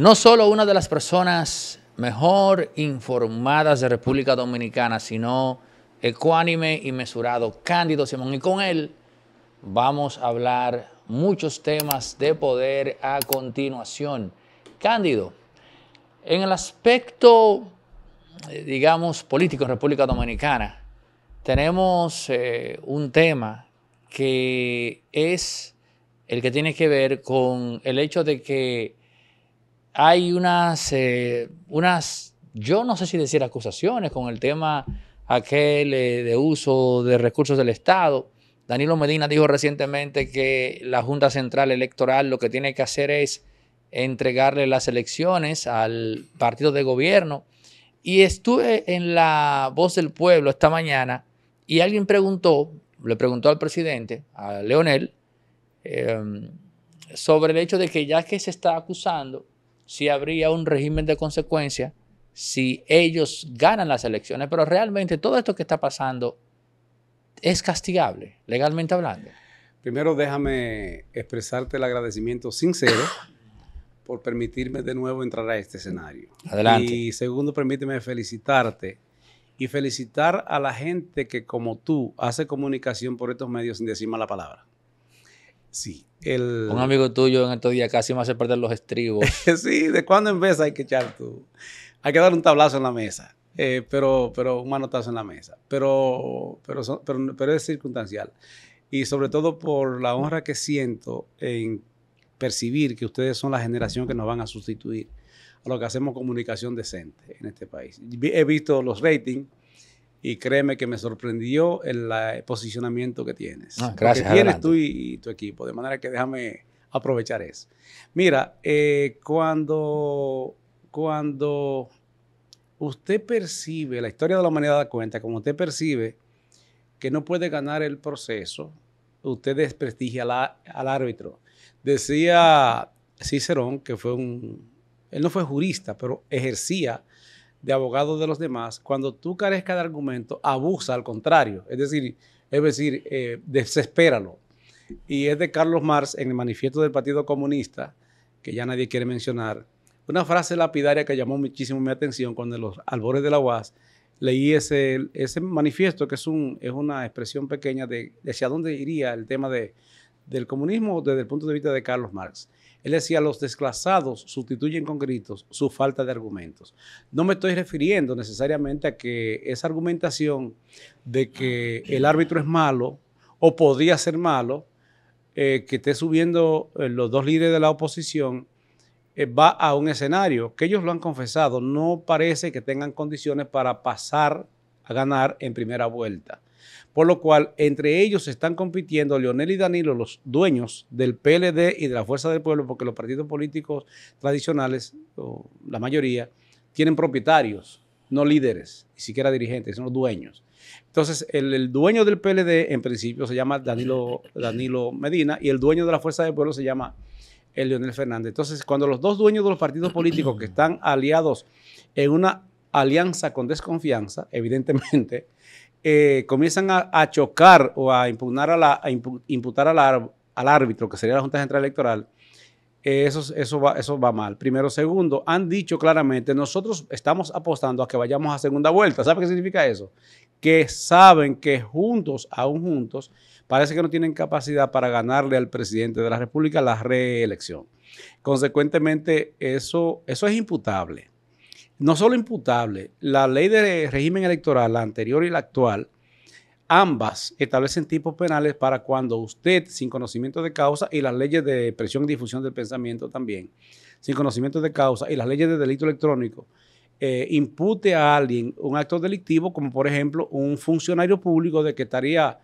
no solo una de las personas mejor informadas de República Dominicana, sino ecuánime y mesurado, Cándido Simón. Y con él vamos a hablar muchos temas de poder a continuación. Cándido, en el aspecto, eh, digamos, político en República Dominicana, tenemos eh, un tema que es el que tiene que ver con el hecho de que hay unas, eh, unas, yo no sé si decir acusaciones con el tema aquel eh, de uso de recursos del Estado. Danilo Medina dijo recientemente que la Junta Central Electoral lo que tiene que hacer es entregarle las elecciones al partido de gobierno. Y estuve en la voz del pueblo esta mañana y alguien preguntó, le preguntó al presidente, a Leonel, eh, sobre el hecho de que ya que se está acusando, si habría un régimen de consecuencia, si ellos ganan las elecciones, pero realmente todo esto que está pasando es castigable, legalmente hablando. Primero déjame expresarte el agradecimiento sincero por permitirme de nuevo entrar a este escenario. Adelante. Y segundo, permíteme felicitarte y felicitar a la gente que como tú hace comunicación por estos medios sin decir mala palabra. Sí. Un amigo tuyo en estos días casi me hace perder los estribos. sí, de cuándo en hay que echar tú. Hay que dar un tablazo en la mesa, eh, pero, pero un manotazo en la mesa. Pero, pero, pero, es circunstancial. Y sobre todo por la honra que siento en percibir que ustedes son la generación que nos van a sustituir a lo que hacemos comunicación decente en este país. He visto los ratings y créeme que me sorprendió el, posicionamiento que tienes. Ah, gracias. Que tienes tú y, tu equipo, de manera que déjame aprovechar eso. Mira, eh, cuando, cuando usted percibe, la historia de la humanidad da cuenta, como usted percibe que no puede ganar el proceso, usted desprestigia al árbitro. Decía Cicerón, que fue un, él no fue jurista, pero ejercía de abogado de los demás, cuando tú carezcas de argumento, abusa al contrario. Es decir, es decir eh, desespéralo. Y es de Carlos Marx en el manifiesto del Partido Comunista, que ya nadie quiere mencionar, una frase lapidaria que llamó muchísimo mi atención cuando en los albores de la UAS leí ese, ese manifiesto, que es, un, es una expresión pequeña de, hacia dónde iría el tema de, del comunismo desde el punto de vista de Carlos Marx. Él decía, los desclasados sustituyen con gritos su falta de argumentos. No me estoy refiriendo necesariamente a que esa argumentación de que ah, el árbitro es malo o podría ser malo, eh, que esté subiendo eh, los dos líderes de la oposición, eh, va a un escenario que ellos lo han confesado, no parece que tengan condiciones para pasar a ganar en primera vuelta por lo cual entre ellos están compitiendo Leonel y Danilo, los dueños del PLD y de la Fuerza del Pueblo, porque los partidos políticos tradicionales, o la mayoría, tienen propietarios, no líderes, ni siquiera dirigentes, los dueños. Entonces, el, dueño del PLD, en principio, se llama Danilo, Danilo Medina y el dueño de la Fuerza del Pueblo se llama eh, Leonel Fernández. Entonces, cuando los dos dueños de los partidos políticos que están aliados en una alianza con desconfianza, evidentemente, eh, comienzan a, chocar o a, impugnar a, la, imputar al, árbitro, que sería la Junta Central Electoral, eh, eso, eso, va, eso va mal. Primero. Segundo, han dicho claramente, nosotros estamos apostando a que vayamos a segunda vuelta. ¿Sabe qué significa eso? Que saben que juntos, aún juntos, parece que no tienen capacidad para ganarle al presidente de la República la reelección. Consecuentemente, eso, eso es imputable no solo imputable, la ley de régimen electoral, la anterior y la actual, ambas establecen tipos penales para cuando usted, sin conocimiento de causa, y las leyes de presión y difusión del pensamiento también, sin conocimiento de causa, y las leyes de delito electrónico, eh, impute a alguien un acto delictivo, como por ejemplo un funcionario público de que estaría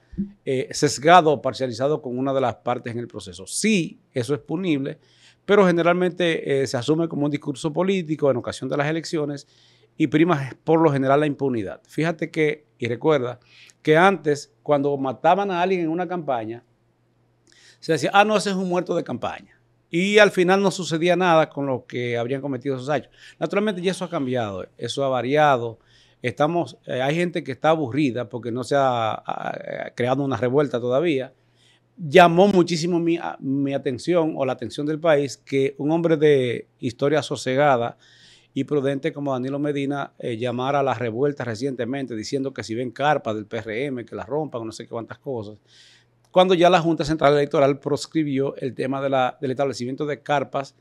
eh, sesgado o parcializado con una de las partes en el proceso. Sí, eso es punible, pero generalmente eh, se asume como un discurso político en ocasión de las elecciones y prima por lo general la impunidad. Fíjate que, y recuerda, que antes cuando mataban a alguien en una campaña, se decía, ah, no, ese es un muerto de campaña. Y al final no sucedía nada con lo que habrían cometido esos años. Naturalmente ya eso ha cambiado, eso ha variado. Estamos, eh, hay gente que está aburrida porque no se ha creado una revuelta todavía llamó muchísimo mi, atención o la atención del país que un hombre de historia sosegada y prudente como Danilo Medina eh, llamara a la revuelta recientemente diciendo que si ven carpas del PRM, que las rompan, o no sé qué cuántas cosas, cuando ya la Junta Central Electoral proscribió el tema la, del establecimiento de carpas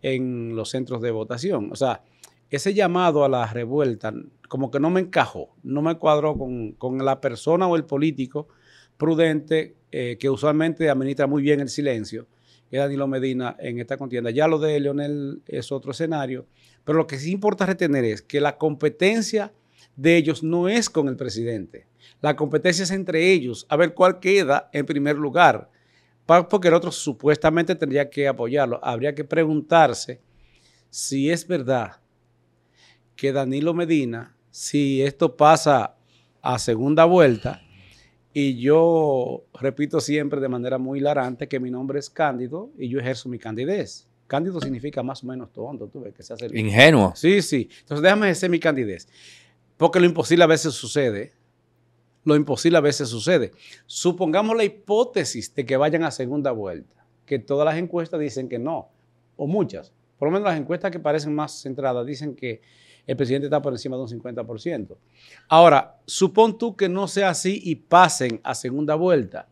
en los centros de votación. O sea, ese llamado a la revuelta como que no me encajó, no me cuadró con, con la persona o el político prudente eh, que usualmente administra muy bien el silencio, es Danilo Medina en esta contienda. Ya lo de Leonel es otro escenario, pero lo que sí importa retener es que la competencia de ellos no es con el presidente. La competencia es entre ellos, a ver cuál queda en primer lugar, porque el otro supuestamente tendría que apoyarlo. Habría que preguntarse si es verdad que Danilo Medina, si esto pasa a segunda vuelta, y yo repito siempre de manera muy hilarante que mi nombre es Cándido y yo ejerzo mi candidez. Cándido significa más o menos tonto, tú ves, que se hace... Ingenuo. Sí, sí. Entonces déjame ejercer mi candidez. Porque lo imposible a veces sucede. Lo imposible a veces sucede. Supongamos la hipótesis de que vayan a segunda vuelta, que todas las encuestas dicen que no, o muchas. Por lo menos las encuestas que parecen más centradas dicen que el presidente está por encima de un 50%. Ahora, supón tú que no sea así y pasen a segunda vuelta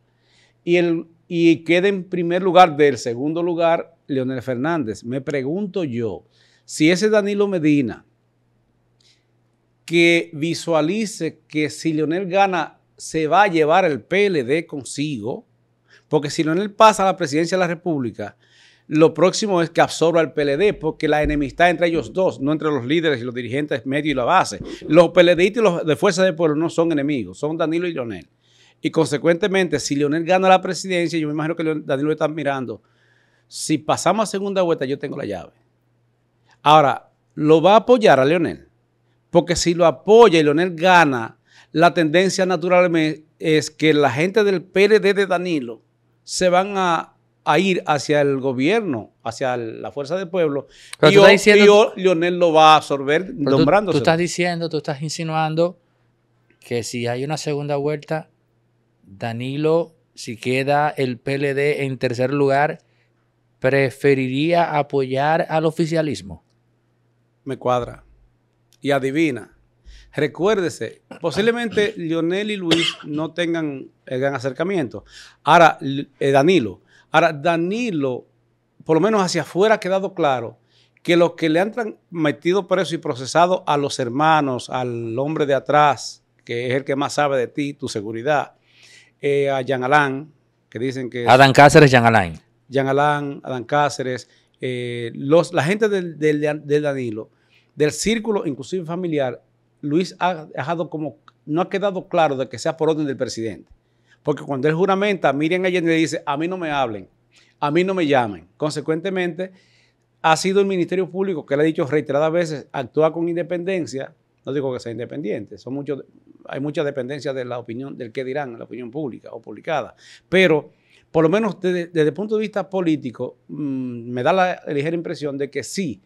y, quede en primer lugar del segundo lugar Leonel Fernández. Me pregunto yo, si ese Danilo Medina, que visualice que si Leonel gana, se va a llevar el PLD consigo, porque si Leonel pasa a la presidencia de la República, lo próximo es que absorba el PLD, porque la enemistad entre ellos dos, no entre los líderes y los dirigentes medio y la base. Los PLD y los de Fuerza del Pueblo no son enemigos, son Danilo y Leonel. Y consecuentemente, si Leonel gana la presidencia, yo me imagino que Danilo está mirando. Si pasamos a segunda vuelta, yo tengo la llave. Ahora, ¿lo va a apoyar a Leonel? Porque si lo apoya y Leonel gana, la tendencia naturalmente es que la gente del PLD de Danilo se van a a ir hacia el gobierno, hacia la fuerza del pueblo, y, yo, Lionel lo va a absorber nombrándose. Tú, estás diciendo, tú estás insinuando que si hay una segunda vuelta, Danilo, si queda el PLD en tercer lugar, preferiría apoyar al oficialismo. Me cuadra. Y adivina. Recuérdese, posiblemente Lionel y Luis no tengan el gran acercamiento. Ahora, eh, Danilo, Ahora, Danilo, por lo menos hacia afuera ha quedado claro que los que le han metido preso y procesado a los hermanos, al hombre de atrás, que es el que más sabe de ti, tu seguridad, a Jean Alain, que dicen que... Adán Cáceres, Jean Alain. Jean Alain, Adán Cáceres, eh, los, la gente del, Danilo, del círculo inclusive familiar, Luis ha dejado como, no ha quedado claro de que sea por orden del presidente. Porque cuando él juramenta, Miriam Allende le dice, a mí no me hablen, a mí no me llamen. Consecuentemente, ha sido el Ministerio Público que le ha dicho reiteradas veces, actúa con independencia. No digo que sea independiente, son hay mucha dependencia de la opinión, del que dirán, la opinión pública o publicada. Pero, por lo menos desde, el punto de vista político, mm, me da la ligera impresión de que sí,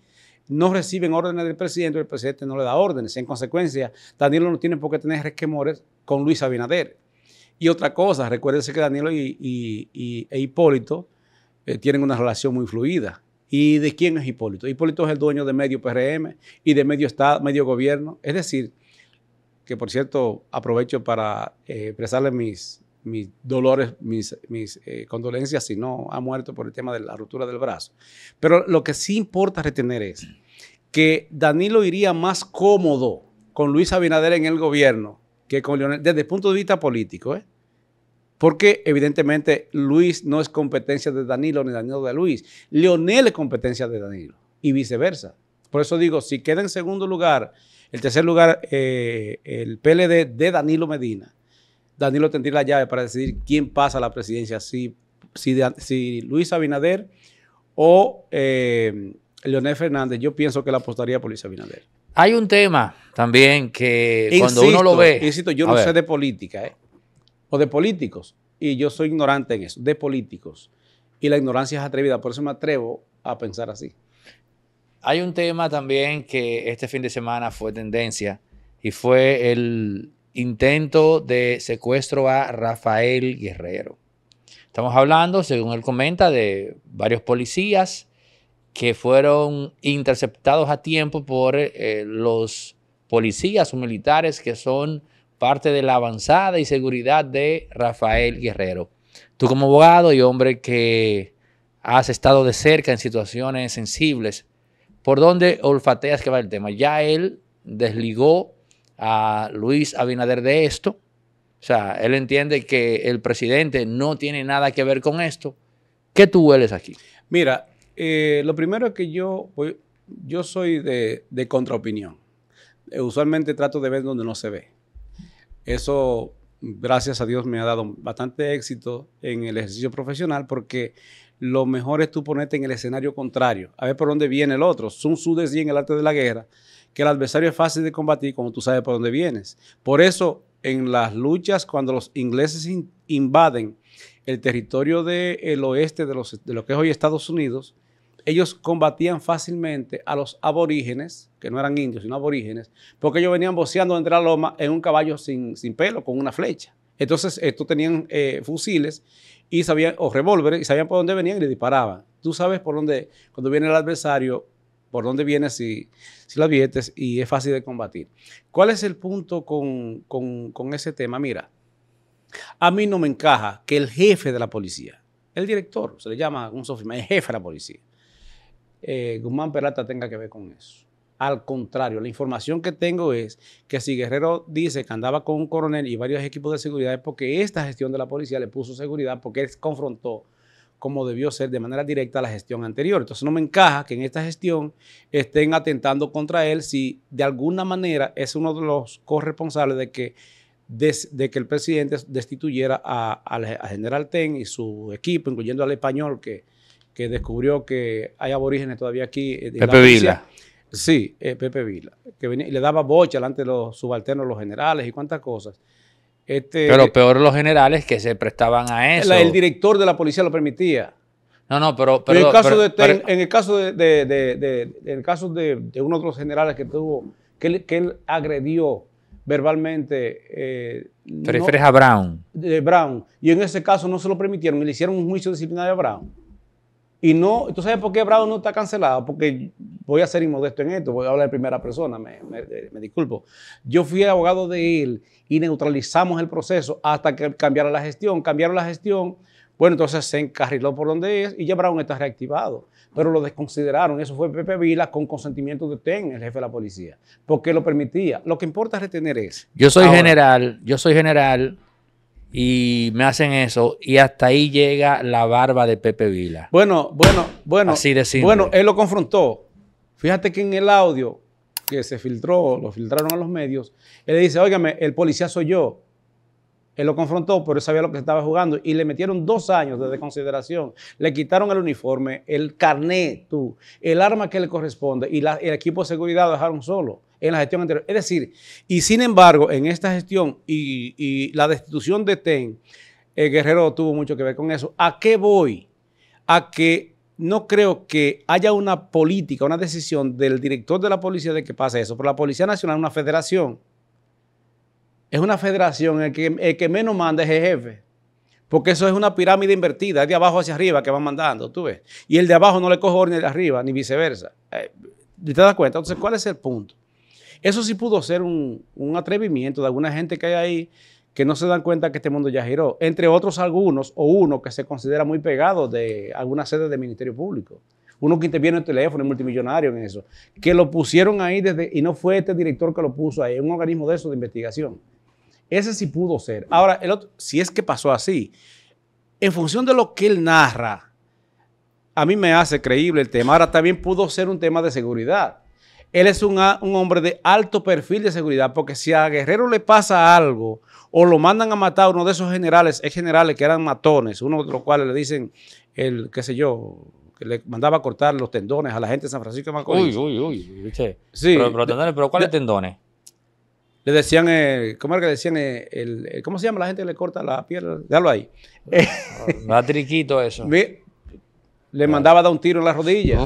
no reciben órdenes del presidente, el presidente no le da órdenes. En consecuencia, Danilo no tiene por qué tener resquemores con Luis Abinader. Y otra cosa, recuérdense que Danilo y, e Hipólito eh, tienen una relación muy fluida. ¿Y de quién es Hipólito? Hipólito es el dueño de medio PRM y de medio Estado, medio gobierno. Es decir, que por cierto, aprovecho para eh, expresarle mis, dolores, mis, eh, condolencias si no ha muerto por el tema de la ruptura del brazo. Pero lo que sí importa retener es que Danilo iría más cómodo con Luis Abinader en el gobierno que con Leonel, desde el punto de vista político, ¿eh? Porque evidentemente Luis no es competencia de Danilo ni Danilo de Luis. Leonel es competencia de Danilo y viceversa. Por eso digo, si queda en segundo lugar, el tercer lugar, eh, el PLD de Danilo Medina, Danilo tendría la llave para decidir quién pasa a la presidencia, si, si, Luis Abinader o eh, Leonel Fernández. Yo pienso que la apostaría por Luis Abinader. Hay un tema también que cuando uno lo ve. Insisto, yo no sé de política, ¿eh? O de políticos. Y yo soy ignorante en eso, de políticos. Y la ignorancia es atrevida, por eso me atrevo a pensar así. Hay un tema también que este fin de semana fue tendencia y fue el intento de secuestro a Rafael Guerrero. Estamos hablando, según él comenta, de varios policías que fueron interceptados a tiempo por eh, eh, los policías o militares que son parte de la avanzada y seguridad de Rafael Guerrero. Tú como abogado y hombre que has estado de cerca en situaciones sensibles, ¿por dónde olfateas que va el tema? Ya él desligó a Luis Abinader de esto, o sea, él entiende que el presidente no tiene nada que ver con esto. ¿Qué tú hueles aquí? Mira, eh, lo primero es que yo, pues, yo soy de, de contraopinión. Eh, usualmente trato de ver donde no se ve. Eso, gracias a Dios, me ha dado bastante éxito en el ejercicio profesional porque lo mejor es tú ponerte en el escenario contrario, a ver por dónde viene el otro. Sun Tzu decía en el arte de la guerra que el adversario es fácil de combatir cuando tú sabes por dónde vienes. Por eso, en las luchas, cuando los ingleses invaden el territorio del oeste de, los, de lo que es hoy Estados Unidos, ellos combatían fácilmente a los aborígenes, que no eran indios, sino aborígenes, porque ellos venían boceando entre la loma en un caballo sin, pelo, con una flecha. Entonces, estos tenían eh, fusiles y sabían, o revólveres y sabían por dónde venían y le disparaban. Tú sabes por dónde, cuando viene el adversario, por dónde viene si, si lo y es fácil de combatir. ¿Cuál es el punto con, ese tema? Mira, a mí no me encaja que el jefe de la policía, el director, se le llama un sofisma, el jefe de la policía, eh, Guzmán Peralta tenga que ver con eso. Al contrario, la información que tengo es que si Guerrero dice que andaba con un coronel y varios equipos de seguridad es porque esta gestión de la policía le puso seguridad porque él confrontó como debió ser de manera directa la gestión anterior. Entonces no me encaja que en esta gestión estén atentando contra él si de alguna manera es uno de los corresponsables de que, que el presidente destituyera al a general Ten y su equipo, incluyendo al español que que descubrió que hay aborígenes todavía aquí. Eh, Pepe Vila. Sí, eh, Pepe Vila, que le daba bocha delante de los subalternos, los generales y cuantas cosas. Este, pero eh, peor los generales que se prestaban a eso. el director de la policía lo permitía. No, no, pero... pero, en, el caso de, en, el caso de, el caso de, uno de los generales que tuvo, que él, agredió verbalmente... Eh, a Brown? De Brown. Y en ese caso no se lo permitieron y le hicieron un juicio disciplinario a Brown. Y no, ¿tú sabes por qué Brown no está cancelado? Porque voy a ser inmodesto en esto, voy a hablar en primera persona, me, eh, disculpo. Yo fui abogado de él y neutralizamos el proceso hasta que cambiara la gestión. Cambiaron la gestión, bueno, entonces se encarriló por donde es y ya Brown está reactivado. Pero lo desconsideraron, eso fue Pepe Vila con consentimiento de TEN, el jefe de la policía, porque lo permitía. Lo que importa retener es Yo soy general, yo soy general y me hacen eso y hasta ahí llega la barba de Pepe Vila. Bueno, bueno, bueno. Así de Bueno, él lo confrontó. Fíjate que en el audio que se filtró, lo filtraron a los medios, él le dice, óigame, el policía soy yo. Él lo confrontó, pero él sabía lo que estaba jugando y le metieron dos años de desconsideración. Le quitaron el uniforme, el carnet, tú, el arma que le corresponde y el equipo de seguridad lo dejaron solo en la gestión anterior. Es decir, y sin embargo, en esta gestión y, la destitución de TEN, Guerrero tuvo mucho que ver con eso. ¿A qué voy? A que no creo que haya una política, una decisión del director de la policía de que pase eso. Pero la Policía Nacional es una federación. Es una federación, el que, el que menos manda es jefe. Porque eso es una pirámide invertida, es de abajo hacia arriba que van mandando, tú ves. Y el de abajo no le coge orden de arriba, ni viceversa. Eh, ¿Te das cuenta? Entonces, ¿cuál es el punto? Eso sí pudo ser un, atrevimiento de alguna gente que hay ahí que no se dan cuenta que este mundo ya giró, entre otros algunos o uno que se considera muy pegado de alguna sede del Ministerio Público. Uno que interviene en el teléfono, multimillonario en eso, que lo pusieron ahí desde, y no fue este director que lo puso ahí, un organismo de eso de investigación. Ese sí pudo ser. Ahora, el otro, si es que pasó así, en función de lo que él narra, a mí me hace creíble el tema. Ahora, también pudo ser un tema de seguridad él es un, hombre de alto perfil de seguridad, porque si a Guerrero le pasa algo o lo mandan a matar a uno de esos generales, ex generales que eran matones, uno de los cuales le dicen, el qué sé yo, que le mandaba a cortar los tendones a la gente de San Francisco de Macorís. Uy, uy, uy. Sí. Pero, tendones, pero ¿cuáles tendones? Le decían, eh, ¿cómo era que le decían? Eh, el, eh, ¿Cómo se llama la gente le corta la piel? Déjalo ahí. Matriquito ah, eso. Le mandaba a dar un tiro en la rodilla.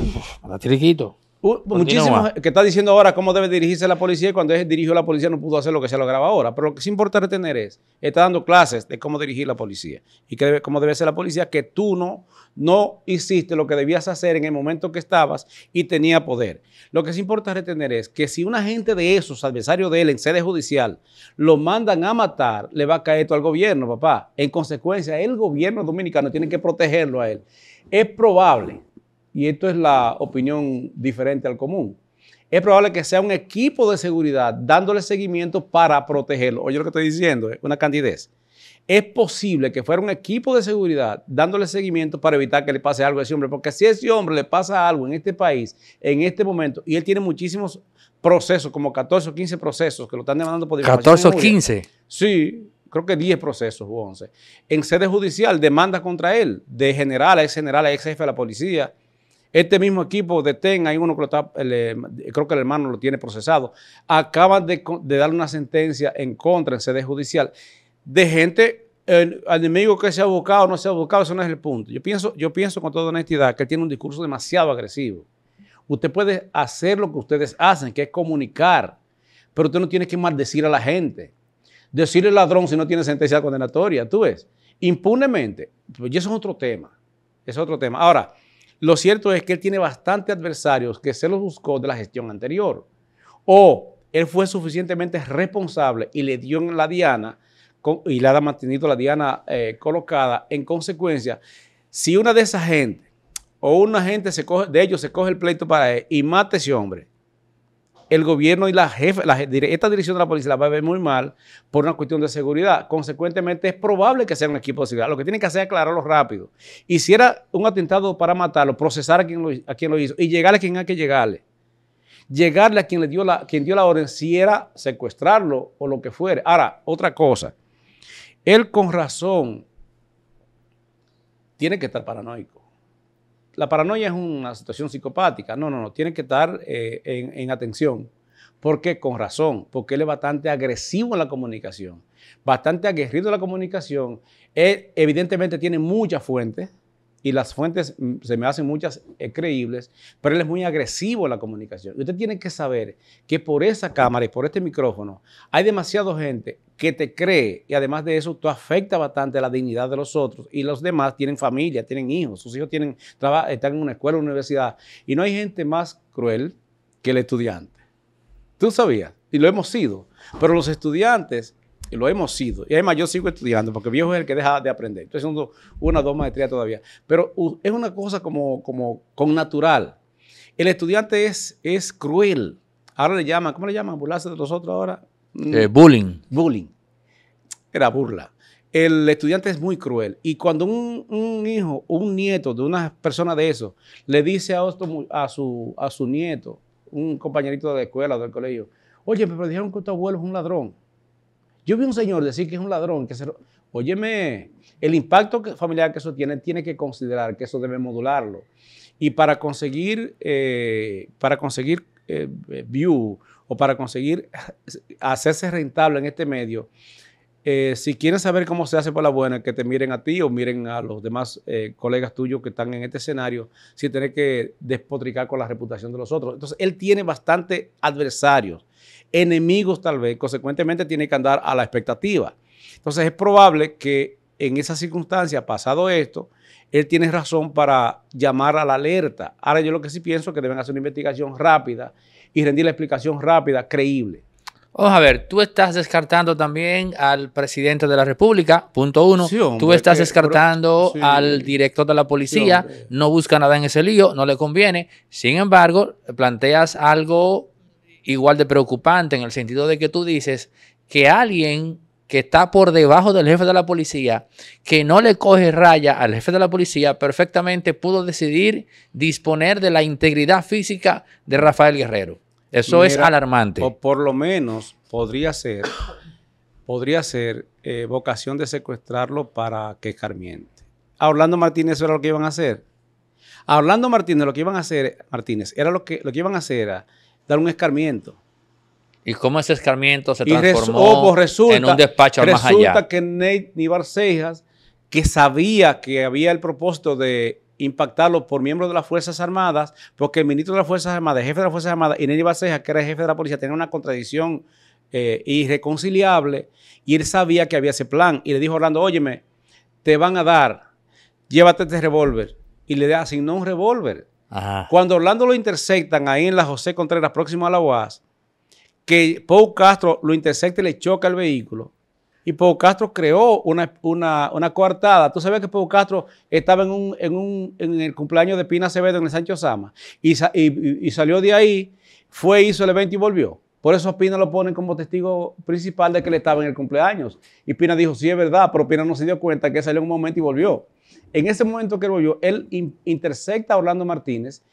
Matriquito. triquito muchísimos que está diciendo ahora cómo debe dirigirse la policía y cuando él dirigió la policía no pudo hacer lo que se lo graba ahora. Pero lo que sí importa retener es, está dando clases de cómo dirigir la policía y debe, cómo debe ser la policía, que tú no, no hiciste lo que debías hacer en el momento que estabas y tenía poder. Lo que sí importa retener es que si un agente de esos, adversario de él en sede judicial, lo mandan a matar, le va a caer todo al gobierno, papá. En consecuencia, el gobierno dominicano tiene que protegerlo a él. Es probable, y esto es la opinión diferente al común, es probable que sea un equipo de seguridad dándole seguimiento para protegerlo. Oye lo que estoy diciendo, es eh, una candidez. Es posible que fuera un equipo de seguridad dándole seguimiento para evitar que le pase algo a ese hombre, porque si a ese hombre le pasa algo en este país, en este momento, y él tiene muchísimos procesos, como 14 o 15 procesos que lo están demandando por 14 o 15. Sí, creo que 10 procesos o 11. En sede judicial, demanda contra él, de general a ex general a ex jefe de la policía, este mismo equipo de TEN, hay uno que lo está, eh, creo que el hermano lo tiene procesado, acaba de, dar una sentencia en contra en sede judicial de gente, el, enemigo que se ha abocado o no se ha abocado, eso no es el punto. Yo pienso, yo pienso con toda honestidad que él tiene un discurso demasiado agresivo. Usted puede hacer lo que ustedes hacen, que es comunicar, pero usted no tiene que maldecir a la gente. Decirle ladrón si no tiene sentencia condenatoria, tú ves, impunemente. Pues, y eso es otro tema, es otro tema. Ahora, lo cierto es que él tiene bastantes adversarios que se los buscó de la gestión anterior. O él fue suficientemente responsable y le dio en la diana y le ha mantenido la diana eh, colocada. En consecuencia, si una de esas gente o una gente de ellos se coge el pleito para él y mata a ese hombre, el gobierno y la jefe, esta dirección de la policía la va a ver muy mal por una cuestión de seguridad. Consecuentemente, es probable que sea un equipo de seguridad. Lo que tienen que hacer es aclararlo rápido. Hiciera si era un atentado para matarlo, procesar a quien lo, hizo y llegarle a quien hay que llegarle. Llegarle a quien, le dio la, quien dio la orden, si era secuestrarlo o lo que fuere. Ahora, otra cosa. Él con razón tiene que estar paranoico la paranoia es una situación psicopática. No, no, no, tiene que estar eh, en, atención. ¿Por qué? Con razón, porque él es bastante agresivo en la comunicación, bastante aguerrido en la comunicación. Él evidentemente tiene muchas fuentes, y las fuentes mm, se me hacen muchas eh, creíbles, pero él es muy agresivo en la comunicación. Y usted tiene que saber que por esa cámara y por este micrófono hay demasiada gente que te cree y además de eso tú afecta bastante la dignidad de los otros y los demás tienen familia, tienen hijos, sus hijos tienen están en una escuela, una universidad y no hay gente más cruel que el estudiante. Tú sabías y lo hemos sido, pero los estudiantes lo hemos sido. Y además yo sigo estudiando, porque viejo es el que deja de aprender. Estoy haciendo una o dos maestrías todavía. Pero es una cosa como, como con natural. El estudiante es, es cruel. Ahora le llaman, ¿cómo le llaman? ¿Burlarse de nosotros ahora? Mm. Eh, bullying. Bullying. Era burla. El estudiante es muy cruel. Y cuando un, hijo un nieto de una persona de eso le dice a, su, a su nieto, un compañerito de escuela, del colegio, oye, pero dijeron que tu abuelo es un ladrón. Yo vi un señor decir que es un ladrón, que se... Óyeme, el impacto familiar que eso tiene, tiene que considerar que eso debe modularlo. Y para conseguir, eh, para conseguir eh, view o para conseguir hacerse rentable en este medio, eh, si quieres saber cómo se hace por la buena, que te miren a ti o miren a los demás colegas tuyos que están en este escenario, si tener que despotricar con la reputación de los otros. Entonces, él tiene bastante adversarios enemigos tal vez, consecuentemente tiene que andar a la expectativa. Entonces es probable que en esa circunstancia, pasado esto, él tiene razón para llamar a la alerta. Ahora yo lo que sí pienso es que deben hacer una investigación rápida y rendir la explicación rápida, creíble. Vamos a ver, tú estás descartando también al presidente de la República, punto uno. tú estás eh, descartando al director de la policía, no busca nada en ese lío, no le conviene. Sin embargo, planteas algo igual de preocupante en el sentido de que tú dices que alguien que está por debajo del jefe de la policía, que no le coge raya al jefe de la policía, perfectamente pudo decidir disponer de la integridad física de Rafael Guerrero. Eso es alarmante. O por lo menos podría ser, podría ser eh, vocación de secuestrarlo para que carmiente. A Orlando Martínez era lo que iban a hacer. A Orlando Martínez lo que iban a hacer, Martínez, era lo que, lo que iban a hacer era dar un escarmiento. ¿Y cómo ese escarmiento se transformó oh, pues en un despacho más allá? Resulta que Nate Nibar que sabía que había el propósito de impactarlo por miembros de las Fuerzas Armadas, porque el ministro de las Fuerzas Armadas, el jefe de las Fuerzas Armadas, y Nate Nibar que era el jefe de la policía, tenía una contradicción eh, irreconciliable, y él sabía que había ese plan, y le dijo a Orlando, óyeme, te van a dar, llévate este revólver, y le asignó un revólver cuando Orlando lo interceptan ahí en la José Contreras, próximo a la UAS, que Pau Castro lo intercepta y le choca el vehículo. Y Pau Castro creó una, coartada. Tú sabes que Pau Castro estaba en, el cumpleaños de Pina Acevedo en el Sancho Sama. Y, salió de ahí, fue, hizo el evento y volvió. Por eso Pina lo ponen como testigo principal de que él estaba en el cumpleaños. Y Pina dijo, sí, es verdad, pero Pina no se dio cuenta que salió en un momento y volvió. En ese momento que volvió, él intersecta a Orlando Martínez,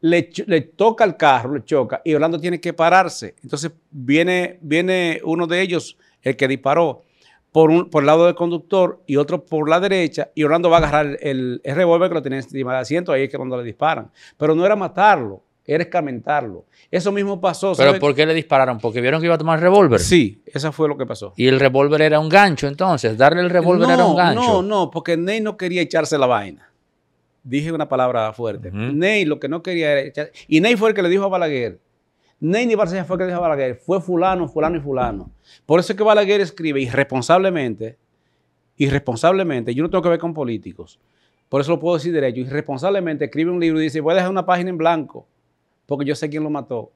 le, toca el carro, le choca, y Orlando tiene que pararse. Entonces viene, viene uno de ellos, el que disparó, por, un, por el lado del conductor y otro por la derecha, y Orlando va a agarrar el, el revólver que lo tenía encima del asiento, ahí es que cuando le disparan. Pero no era matarlo, era escamentarlo. Eso mismo pasó. ¿Pero por qué le dispararon? ¿Porque vieron que iba a tomar revólver? Sí, eso fue lo que pasó. ¿Y el revólver era un gancho entonces? ¿Darle el revólver era un gancho? No, no, porque Ney no quería echarse la vaina. Dije una palabra fuerte. Ney lo que no quería era echar... Y Ney fue el que le dijo a Balaguer. Ney ni Barcelona fue el que le dijo a Balaguer. Fue fulano, fulano y fulano. Por eso es que Balaguer escribe irresponsablemente, irresponsablemente, yo no tengo que ver con políticos. Por eso lo puedo decir derecho. Irresponsablemente escribe un libro y dice, voy a dejar una página en blanco porque yo sé quién lo mató.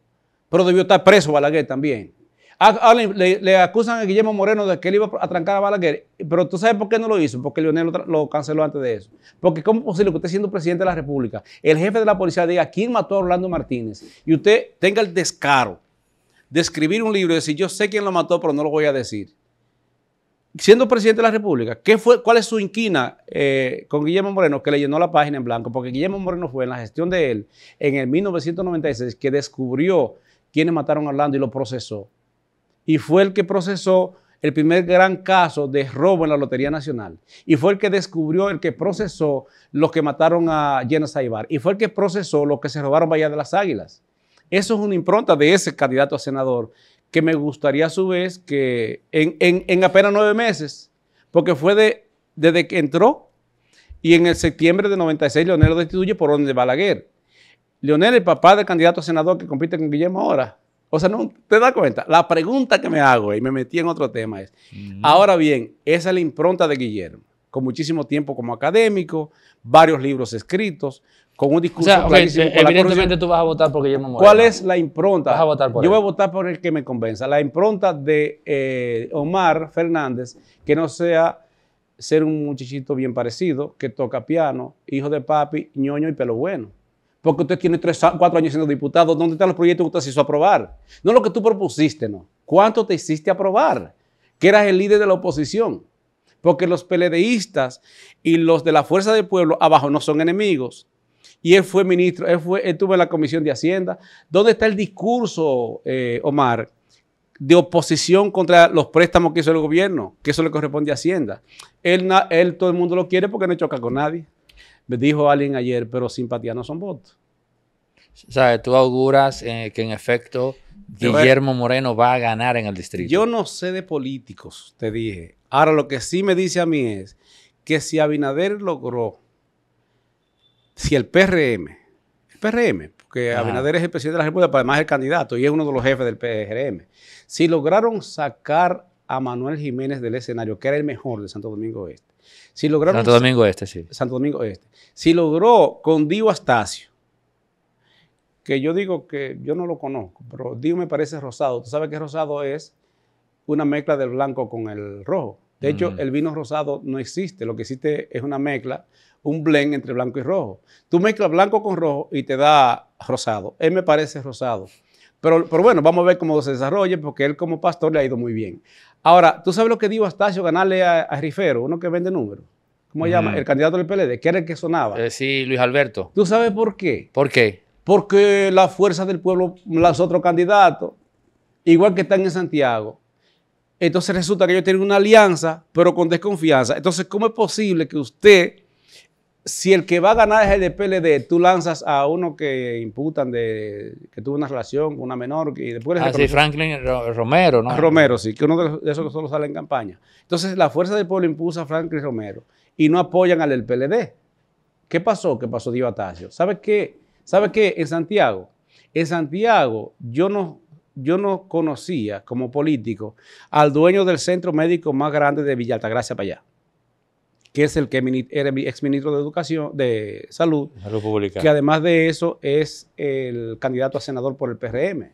Pero debió estar preso Balaguer también. Ah, ah, le, acusan a Guillermo Moreno de que él iba a trancar a Balaguer, pero tú sabes por qué no lo hizo, porque Leonel lo, lo, canceló antes de eso. Porque ¿cómo es posible que usted siendo presidente de la República, el jefe de la policía diga quién mató a Orlando Martínez y usted tenga el descaro de escribir un libro y decir yo sé quién lo mató, pero no lo voy a decir? siendo presidente de la República, fue, ¿cuál es su inquina eh, con Guillermo Moreno que le llenó la página en blanco? Porque Guillermo Moreno fue en la gestión de él, en el 1996, que descubrió quiénes mataron a Orlando y lo procesó. Y fue el que procesó el primer gran caso de robo en la Lotería Nacional. Y fue el que descubrió, el que procesó los que mataron a Jenna Saibar. Y fue el que procesó los que se robaron Bahía de las Águilas. Eso es una impronta de ese candidato a senador que me gustaría a su vez que en, apenas nueve meses, porque fue de, desde que entró y en el septiembre de 96 Leonel lo destituye por orden de Balaguer. Leonel, el papá del candidato a senador que compite con Guillermo ahora. O sea, no te das cuenta. La pregunta que me hago, eh, y me metí en otro tema, es, ahora bien, esa es la impronta de Guillermo, con muchísimo tiempo como académico, varios libros escritos, con un discurso o Evidentemente tú vas a votar porque yo me muero ¿Cuál es la impronta? a votar Yo voy a votar por el que me convenza. La impronta de eh, Omar Fernández, que no sea ser un muchachito bien parecido, que toca piano, hijo de papi, ñoño y pelo bueno. Porque usted tiene tres, cuatro años siendo diputado. ¿Dónde están los proyectos que usted se hizo aprobar? No lo que tú propusiste, no. ¿Cuánto te hiciste aprobar? Que eras el líder de la oposición. Porque los peledeístas y los de la fuerza del pueblo abajo no son enemigos y él fue ministro, él, fue, él tuvo la Comisión de Hacienda. ¿Dónde está el discurso, eh, Omar, de oposición contra los préstamos que hizo el gobierno? Que eso le corresponde a Hacienda. Él, él todo el mundo lo quiere porque no choca con nadie. Me dijo alguien ayer, pero simpatía no son votos. O sea, tú auguras eh, que en efecto Guillermo Moreno va a ganar en el distrito. Yo no sé de políticos, te dije. Ahora lo que sí me dice a mí es que si Abinader logró si el PRM, el PRM, porque Abinader es el presidente de la República, pero además es el candidato y es uno de los jefes del PRM, si lograron sacar a Manuel Jiménez del escenario, que era el mejor de Santo Domingo Este, si lograron, Santo Domingo Este, sí. Santo Domingo Este, si logró con Dio Astacio, que yo digo que yo no lo conozco, pero Dio me parece rosado, tú sabes que rosado es una mezcla del blanco con el rojo. De hecho, el vino rosado no existe. Lo que existe es una mezcla, un blend entre blanco y rojo. Tú mezclas blanco con rojo y te da rosado. Él me parece rosado. Pero, bueno, vamos a ver cómo se desarrolla, porque él como pastor le ha ido muy bien. Ahora, ¿tú sabes lo que dijo Astacio ganarle a, Rifero, uno que vende números? ¿Cómo se llama? El candidato del PLD, que era el que sonaba. Eh, sí, Luis Alberto. ¿Tú sabes por qué? ¿Por qué? Porque la fuerza del pueblo los otros candidatos, igual que están en Santiago entonces resulta que ellos tienen una alianza, pero con desconfianza. Entonces, ¿cómo es posible que usted, si el que va a ganar es el de PLD, tú lanzas a uno que imputan de que tuvo una relación con una menor? Y después ah, Franklin Romero, ¿no? Romero, sí, que uno de esos que solo sale en campaña. Entonces, la fuerza del pueblo impulsa a Franklin Romero y no apoyan al del PLD. ¿Qué pasó? ¿Qué pasó Dio Atacio? ¿Sabe qué? ¿Sabe qué? En Santiago, en Santiago, yo no yo no conocía como político al dueño del centro médico más grande de Villalta, gracias para allá, que es el que era exministro de Educación, de Salud, que además de eso es el candidato a senador por el PRM.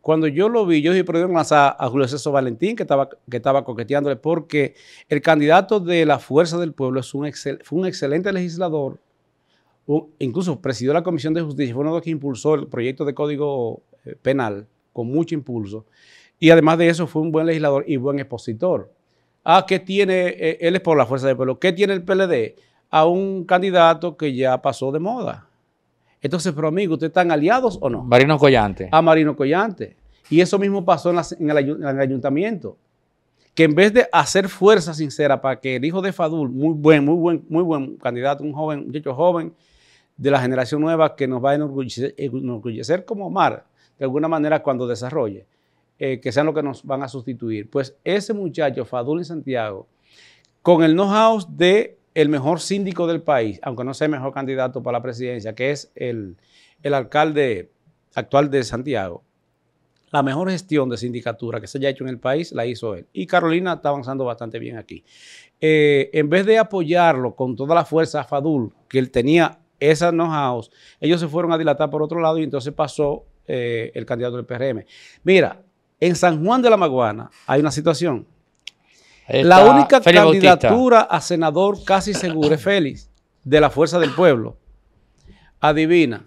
Cuando yo lo vi, yo dije, pero más a Julio César Valentín, que estaba, que estaba coqueteándole, porque el candidato de la Fuerza del Pueblo es un fue un excelente legislador, incluso presidió la Comisión de Justicia, fue uno de los que impulsó el proyecto de Código eh, Penal con mucho impulso. Y además de eso, fue un buen legislador y buen expositor. Ah, ¿qué tiene? Eh, él es por la fuerza del pueblo. ¿Qué tiene el PLD? A un candidato que ya pasó de moda. Entonces, pero amigo, ¿ustedes están aliados o no? Marino Collante. A Marino Collante. Y eso mismo pasó en, el, ayuntamiento que en vez de hacer fuerza sincera para que el hijo de Fadul, muy buen, muy buen, muy buen candidato, un joven, un muchacho joven de la generación nueva que nos va a enorgullecer como Omar, de alguna manera cuando desarrolle, eh, que sean los que nos van a sustituir. Pues ese muchacho, Fadul en Santiago, con el know-how de el mejor síndico del país, aunque no sea el mejor candidato para la presidencia, que es el, alcalde actual de Santiago, la mejor gestión de sindicatura que se haya hecho en el país la hizo él. Y Carolina está avanzando bastante bien aquí. Eh, en vez de apoyarlo con toda la fuerza a Fadul, que él tenía esas know-hows, ellos se fueron a dilatar por otro lado y entonces pasó eh, el candidato del PRM. Mira, en San Juan de la Maguana hay una situación. La única candidatura a senador casi seguro es Félix, de la Fuerza del Pueblo. Adivina,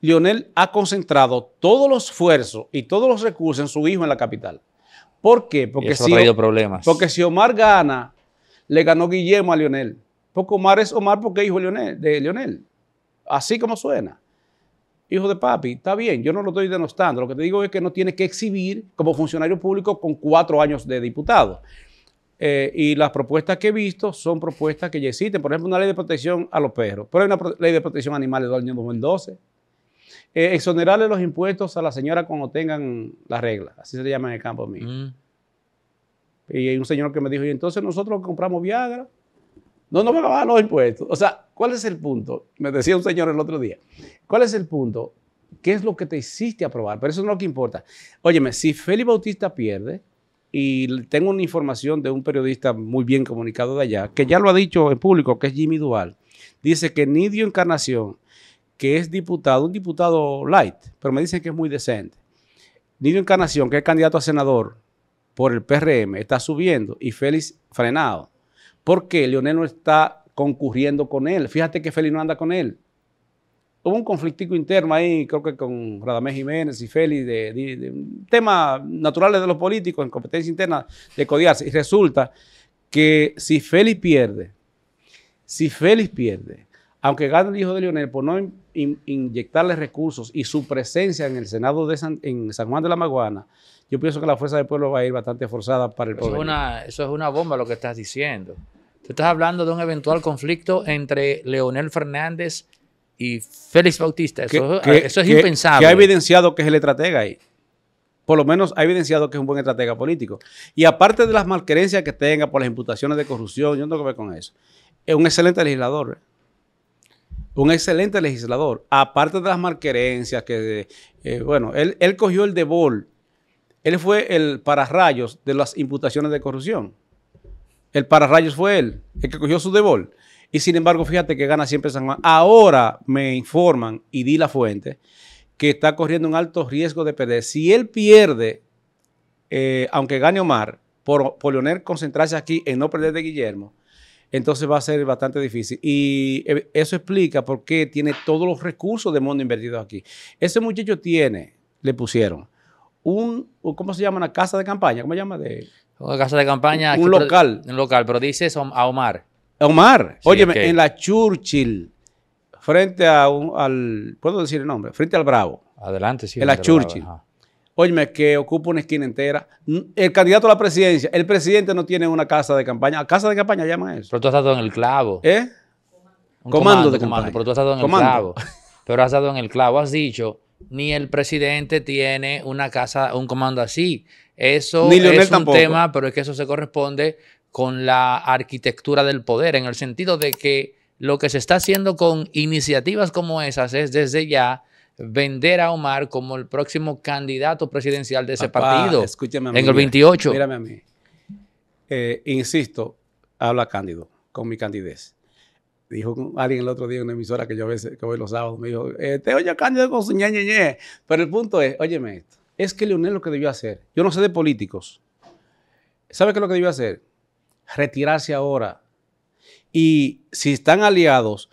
Lionel ha concentrado todos los esfuerzos y todos los recursos en su hijo en la capital. ¿Por qué? Porque, si, porque si Omar gana, le ganó Guillermo a Lionel. Porque Omar es Omar porque hijo De Lionel. Así como suena hijo de papi, está bien, yo no lo estoy denostando. Lo que te digo es que no tiene que exhibir como funcionario público con cuatro años de diputado. Eh, y las propuestas que he visto son propuestas que ya existen. Por ejemplo, una ley de protección a los perros. Pero hay una ley de protección animal del año 2012. Eh, exonerarle los impuestos a la señora cuando tengan la regla. Así se le llama en el campo mío. Mm. Y hay un señor que me dijo, y entonces nosotros compramos Viagra no no van a los impuestos. O sea, ¿cuál es el punto? Me decía un señor el otro día, ¿cuál es el punto? ¿Qué es lo que te hiciste aprobar? Pero eso no es lo que importa. Óyeme, si Félix Bautista pierde, y tengo una información de un periodista muy bien comunicado de allá, que ya lo ha dicho en público, que es Jimmy Duval, dice que Nidio Encarnación, que es diputado, un diputado light, pero me dicen que es muy decente, Nidio Encarnación, que es candidato a senador por el PRM, está subiendo y Félix frenado porque Leonel no está concurriendo con él. Fíjate que Félix no anda con él. Hubo un conflictico interno ahí, creo que con Radamés Jiménez y Félix, de, temas naturales de los políticos, en competencia interna, de codiarse. Y resulta que si Félix pierde, si Félix pierde, aunque gane el hijo de Leonel, por no inyectarle recursos y su presencia en el Senado de San Juan de la Maguana, yo pienso que la fuerza del pueblo va a ir bastante forzada para el pueblo. Eso, es una bomba lo que estás diciendo. estás hablando de un eventual conflicto entre Leonel Fernández y Félix Bautista. Eso, es impensable. Que ha evidenciado que es el estratega ahí. Por lo menos ha evidenciado que es un buen estratega político. Y aparte de las malquerencias que tenga por las imputaciones de corrupción, yo no tengo que ver con eso. Es un excelente legislador. ¿eh? Un excelente legislador. Aparte de las malquerencias que, eh, bueno, él, él cogió el de Bol él fue el pararrayos de las imputaciones de corrupción. El pararrayos fue él, el que cogió su debol. Y sin embargo, fíjate que gana siempre San Juan. Ahora me informan, y di la fuente, que está corriendo un alto riesgo de perder. Si él pierde, eh, aunque gane Omar, por, por Leonel concentrarse aquí en no perder de Guillermo, entonces va a ser bastante difícil. Y eh, eso explica por qué tiene todos los recursos de mundo invertidos aquí. Ese muchacho tiene, le pusieron, un, ¿cómo se llama? Una casa de campaña, ¿cómo se llama? De, una casa de campaña. Un, local. un local, pero dices a Omar. Omar, óyeme, en la Churchill, frente a un, al, ¿puedo decir el nombre? Frente al Bravo. Adelante, sí. En la Churchill. óyeme, que ocupa una esquina entera. El candidato a la presidencia, el presidente no tiene una casa de campaña. ¿Casa de campaña llama eso? Pero tú has estado en el clavo. ¿Eh? comando, de comando, Pero tú has estado en el clavo. Pero has estado en el clavo. Has dicho ni el presidente tiene una casa, un comando así. Eso es un tema, pero es que eso se corresponde con la arquitectura del poder, en el sentido de que lo que se está haciendo con iniciativas como esas es desde ya vender a Omar como el próximo candidato presidencial de ese partido. Escúchame en el 28. Mírame a mí. Eh, insisto, habla cándido, con mi candidez dijo alguien el otro día en una emisora que yo a veces que voy los sábados, me dijo, te este, oye Candido con su ñe, ñe, Pero el punto es, óyeme esto, es que Leonel lo que debió hacer, yo no sé de políticos, ¿sabe qué es lo que debió hacer? Retirarse ahora. Y si están aliados,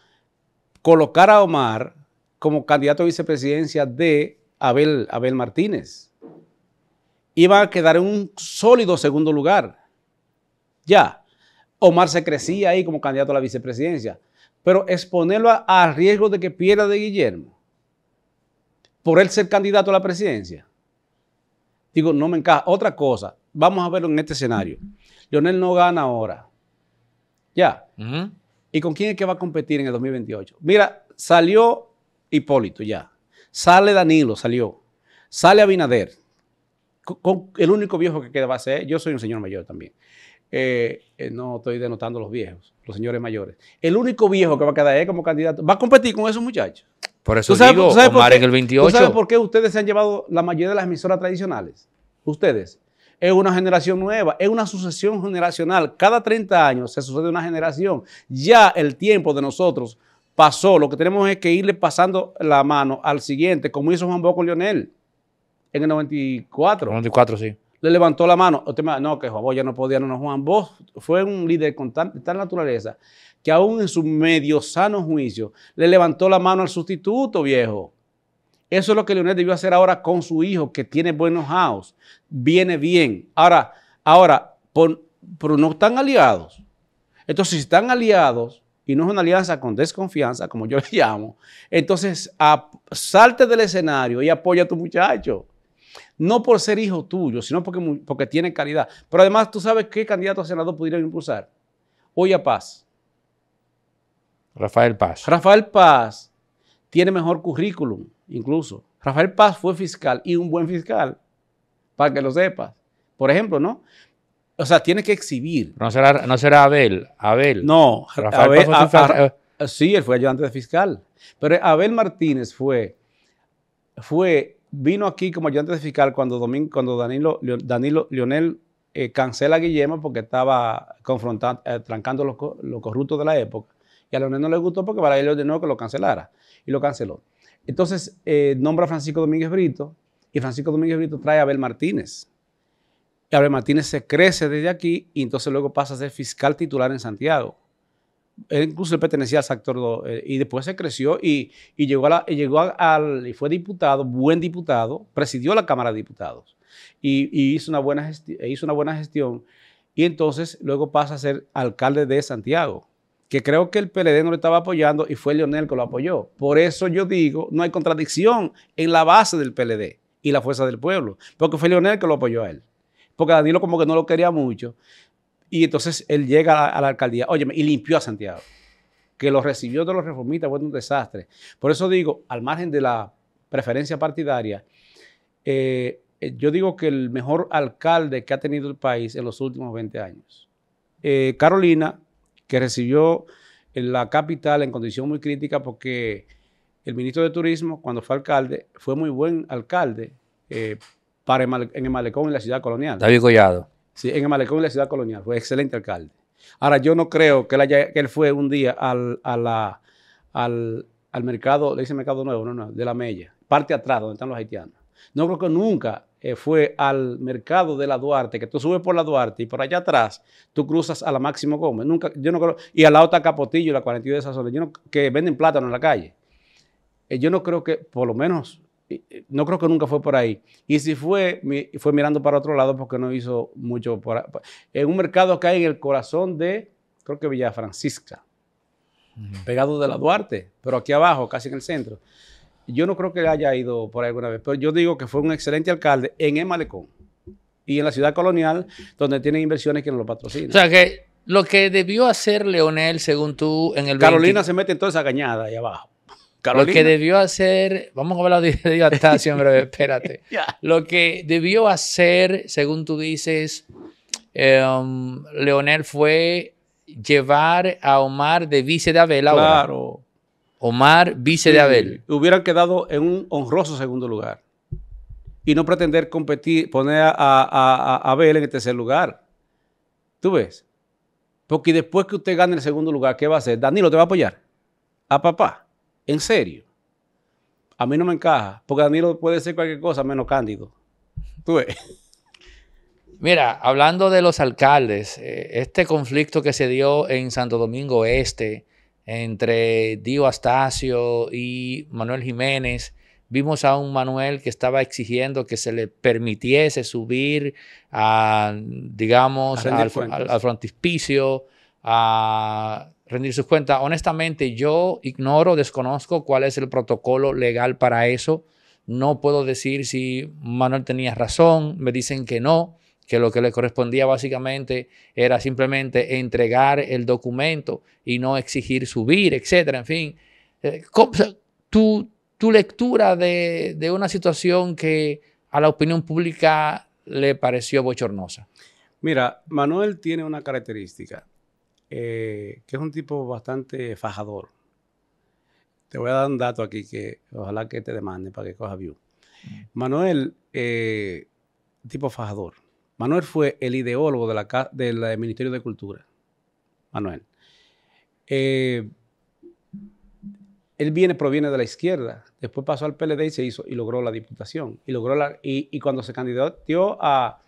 colocar a Omar como candidato a vicepresidencia de Abel, Abel Martínez. Iba a quedar en un sólido segundo lugar. Ya. Omar se crecía ahí como candidato a la vicepresidencia pero exponerlo a, riesgo de que pierda de Guillermo por él ser candidato a la presidencia. Digo, no me encaja. Otra cosa, vamos a verlo en este escenario. Leonel no gana ahora. Ya. ¿Y con quién es que va a competir en el 2028? Mira, salió Hipólito ya. Sale Danilo, salió. Sale Abinader. Con, el único viejo que queda va a ser, yo soy un señor mayor también. Eh, eh, no estoy denotando los viejos, los señores mayores. El único viejo que va a quedar ahí como candidato va a competir con esos muchachos. Por eso digo, por en el 28. ¿Tú sabes por qué ustedes se han llevado la mayoría de las emisoras tradicionales? Ustedes. Es una generación nueva, es una sucesión generacional. Cada 30 años se sucede una generación. Ya el tiempo de nosotros pasó. Lo que tenemos es que irle pasando la mano al siguiente, como hizo Juan con Lionel en el 94. 94, sí le levantó la mano. no, que vos ya no podía, no, Juan. Vos fue un líder con tal naturaleza que aún en su medio sano juicio le levantó la mano al sustituto, viejo. Eso es lo que Leonel debió hacer ahora con su hijo, que tiene buenos house, viene bien. Ahora, ahora, pero no están aliados. Entonces, si están aliados, y no es una alianza con desconfianza, como yo le llamo, entonces salte del escenario y apoya a tu muchacho. No por ser hijo tuyo, sino porque, porque tiene calidad. Pero además, ¿tú sabes qué candidato a senador pudieron impulsar? Hoy a Paz. Rafael Paz. Rafael Paz tiene mejor currículum, incluso. Rafael Paz fue fiscal y un buen fiscal, para que lo sepas. Por ejemplo, ¿no? O sea, tiene que exhibir. No será, no será Abel, Abel. No, Rafael Paz fue sí, él fue ayudante de fiscal. Pero Abel Martínez fue, fue vino aquí como ayudante de fiscal cuando, Domín cuando Danilo, Danilo Lionel eh, cancela a Guillermo porque estaba confrontando, eh, trancando los, corruptos de la época. Y a Leonel no le gustó porque para él le ordenó que lo cancelara. Y lo canceló. Entonces eh, nombra a Francisco Domínguez Brito y Francisco Domínguez Brito trae a Abel Martínez. Y Abel Martínez se crece desde aquí y entonces luego pasa a ser fiscal titular en Santiago incluso él pertenecía al sector eh, y después se creció y, llegó, a al, fue diputado, buen diputado, presidió la Cámara de Diputados y, hizo, una buena e hizo una buena gestión y entonces luego pasa a ser alcalde de Santiago, que creo que el PLD no le estaba apoyando y fue Leonel que lo apoyó. Por eso yo digo, no hay contradicción en la base del PLD y la fuerza del pueblo, porque fue Leonel que lo apoyó a él, porque Danilo como que no lo quería mucho. Y entonces él llega a la, alcaldía, óyeme, y limpió a Santiago, que lo recibió de los reformistas, fue un desastre. Por eso digo, al margen de la preferencia partidaria, eh, eh, yo digo que el mejor alcalde que ha tenido el país en los últimos 20 años. Eh, Carolina, que recibió en la capital en condición muy crítica porque el ministro de Turismo, cuando fue alcalde, fue muy buen alcalde para en el malecón en la ciudad colonial. David Collado. Sí, en el malecón de la ciudad colonial. Fue excelente alcalde. Ahora, yo no creo que él, fue un día al, al, al, mercado, le dice mercado nuevo, no, no, de la Mella, parte atrás donde están los haitianos. No creo que nunca eh, fue al mercado de la Duarte, que tú subes por la Duarte y por allá atrás tú cruzas a la Máximo Gómez. Nunca, yo no creo, y a la está Capotillo, la 42 de esa zona, que venden plátano en la calle. Eh, yo no creo que, por lo menos eh, no creo que nunca fue por ahí. Y si fue, fue mirando para otro lado porque no hizo mucho. Por, en un mercado acá en el corazón de, creo que Villa Francisca, pegado de la Duarte, pero aquí abajo, casi en el centro. Yo no creo que haya ido por ahí alguna vez, pero yo digo que fue un excelente alcalde en el Malecón y en la ciudad colonial, donde tienen inversiones que no lo patrocinan. O sea que lo que debió hacer Leonel, según tú, en el... Carolina se mete en toda esa cañada ahí abajo. Lo que debió hacer, vamos a hablar de dilatación, pero espérate. Lo que debió hacer, según tú dices, em, Leonel fue llevar a Omar de vice de Abel ahora. Omar, vice de Abel. Hubieran quedado en un honroso segundo lugar. Y no pretender competir, poner a, a Abel en el tercer lugar. ¿Tú ves? Porque después que usted gane el segundo lugar, ¿qué va a hacer? Danilo te va a apoyar. A papá. En serio. A mí no me encaja, porque Danilo puede ser cualquier cosa menos Cándido. Tú ves. Mira, hablando de los alcaldes, eh, este conflicto que se dio en Santo Domingo Este entre Dio Astacio y Manuel Jiménez, vimos a un Manuel que estaba exigiendo que se le permitiese subir a, digamos, al, frontispicio, a rendir sus cuentas. Honestamente, yo ignoro, desconozco cuál es el protocolo legal para eso. No puedo decir si Manuel tenía razón, me dicen que no, que lo que le correspondía básicamente era simplemente entregar el documento y no exigir subir, etcétera. En fin, eh, tu, tu lectura de una situación que a la opinión pública le pareció bochornosa. Mira, Manuel tiene una característica eh, que es un tipo bastante fajador. Te voy a dar un dato aquí que ojalá que te demande para que coja view. Mm. Manuel, eh, tipo fajador. Manuel fue el ideólogo de la, del Ministerio de Cultura. Manuel. Eh, él viene, proviene de la izquierda. Después pasó al PLD y se hizo y logró la diputación. Y, logró la, y, cuando se candidató a,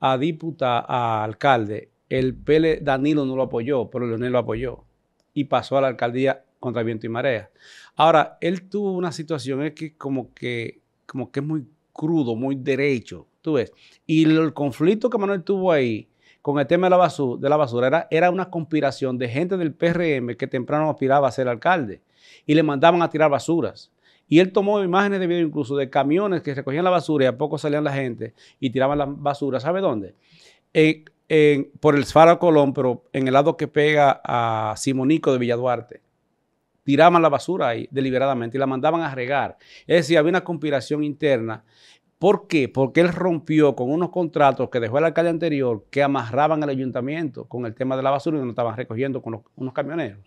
a a alcalde, el PL Danilo no lo apoyó, pero Leonel lo apoyó y pasó a la alcaldía contra viento y marea. Ahora, él tuvo una situación que como que, como que es muy crudo, muy derecho, tú ves. Y el conflicto que Manuel tuvo ahí con el tema de la basura, de la era, una conspiración de gente del PRM que temprano aspiraba a ser alcalde y le mandaban a tirar basuras. Y él tomó imágenes de video incluso de camiones que recogían la basura y a poco salían la gente y tiraban la basura, ¿sabe dónde? Eh, por el Faro Colón, pero en el lado que pega a Simonico de Villaduarte. Tiraban la basura ahí deliberadamente y la mandaban a regar. Es decir, había una conspiración interna. ¿Por qué? Porque él rompió con unos contratos que dejó el alcalde anterior que amarraban al ayuntamiento con el tema de la basura y no estaban recogiendo con unos camioneros.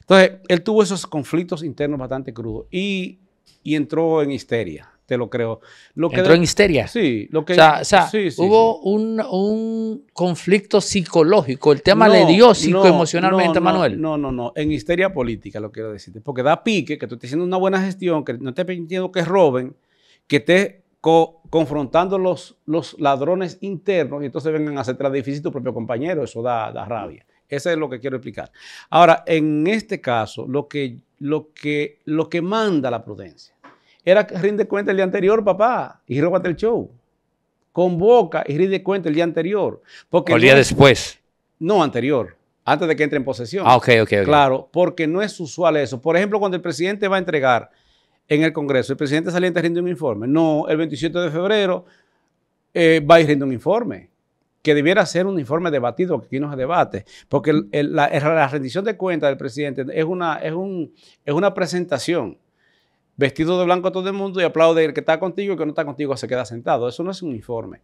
Entonces, él tuvo esos conflictos internos bastante crudos y, y entró en histeria te lo creo. Lo que Entró en histeria. Sí, lo que. O sea, hubo un, conflicto psicológico. El tema le dio psicoemocionalmente a Manuel. No, no, no. En histeria política, lo quiero decirte. Porque da pique que tú estés haciendo una buena gestión, que no estés permitiendo que roben, que estés confrontando los, ladrones internos y entonces vengan a hacer la difícil tu propio compañero. Eso da, rabia. Eso es lo que quiero explicar. Ahora, en este caso, lo que manda la prudencia era rinde cuenta el día anterior, papá, y roba el show. Convoca y rinde cuenta el día anterior. o el día después. No, anterior, antes de que entre en posesión. Ah, ok, ok. Claro, porque no es usual eso. Por ejemplo, cuando el presidente va a entregar en el Congreso, el presidente saliente rinde un informe. No, el 27 de febrero eh, va va ir rinde un informe que debiera ser un informe debatido, que aquí no se debate, porque la, rendición de cuentas del presidente es una, es es una presentación vestido de blanco a todo el mundo y aplaude el que está contigo y el que no está contigo se queda sentado. Eso no es un informe.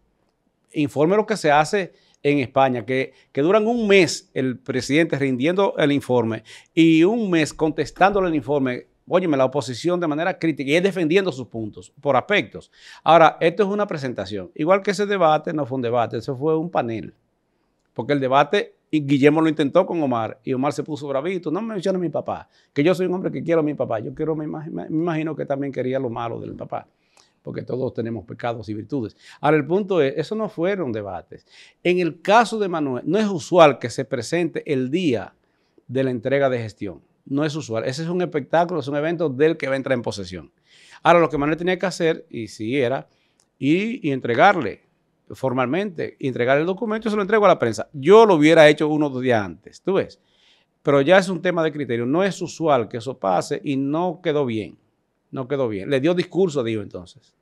Informe lo que se hace en España, que, que duran un mes el presidente rindiendo el informe y un mes contestándole el informe. Óyeme, la oposición de manera crítica y es defendiendo sus puntos por aspectos. Ahora, esto es una presentación. Igual que ese debate, no fue un debate, eso fue un panel. Porque el debate y Guillermo lo intentó con Omar y Omar se puso bravito. No me menciones a mi papá, que yo soy un hombre que quiero a mi papá. Yo quiero, me imagino, imagino que también quería lo malo del papá, porque todos tenemos pecados y virtudes. Ahora, el punto es, esos no fueron debates. En el caso de Manuel, no es usual que se presente el día de la entrega de gestión. No es usual. Ese es un espectáculo, es un evento del que va a entrar en posesión. Ahora, lo que Manuel tenía que hacer, y si era, y entregarle formalmente, entregar el documento y se lo entrego a la prensa. Yo lo hubiera hecho unos días antes, tú ves. Pero ya es un tema de criterio. No es usual que eso pase y no quedó bien. No quedó bien. Le dio discurso, digo entonces.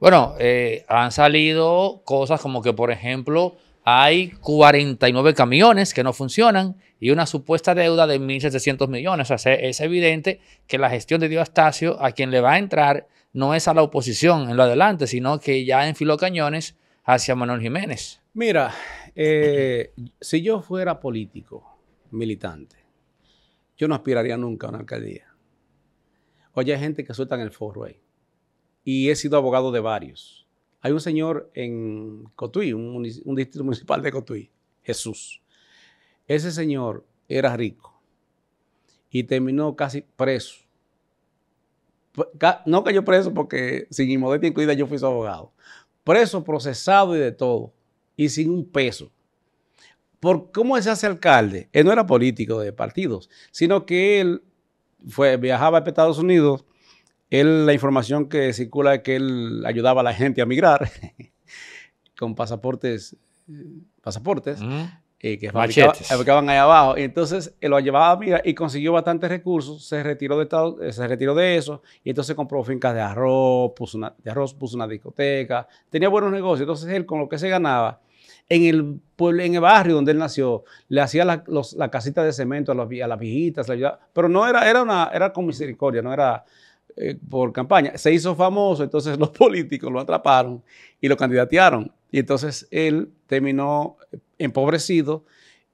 Bueno, eh, han salido cosas como que, por ejemplo, hay 49 camiones que no funcionan y una supuesta deuda de 1.700 millones. O sea, es evidente que la gestión de Astacio, a quien le va a entrar, no es a la oposición en lo adelante, sino que ya enfiló cañones hacia Manuel Jiménez? Mira, eh, si yo fuera político, militante, yo no aspiraría nunca a una alcaldía. Oye, hay gente que suelta en el foro ahí. Y he sido abogado de varios. Hay un señor en Cotuí, un, distrito municipal de Cotuí, Jesús. Ese señor era rico y terminó casi preso. No cayó preso porque sin inmodestia incluida yo fui su abogado, preso, procesado y de todo, y sin un peso. ¿Por cómo se hace alcalde? Él no era político de partidos, sino que él viajaba a Estados Unidos. Él, la información que circula es que él ayudaba a la gente a migrar con pasaportes, eh, pasaportes, eh, que fabricaban ahí abajo. Y entonces él lo llevaba a mira y consiguió bastantes recursos, se retiró de, eh, se retiró de eso y entonces compró fincas de arroz, puso una, de arroz, puso una discoteca, tenía buenos negocios. Entonces él con lo que se ganaba, en el pueblo, en el barrio donde él nació, le hacía la, casita de cemento a, los, a las viejitas, ayudaba, pero no era, era, una, era con misericordia, no era eh, por campaña. Se hizo famoso, entonces los políticos lo atraparon y lo candidatearon. Y entonces él terminó empobrecido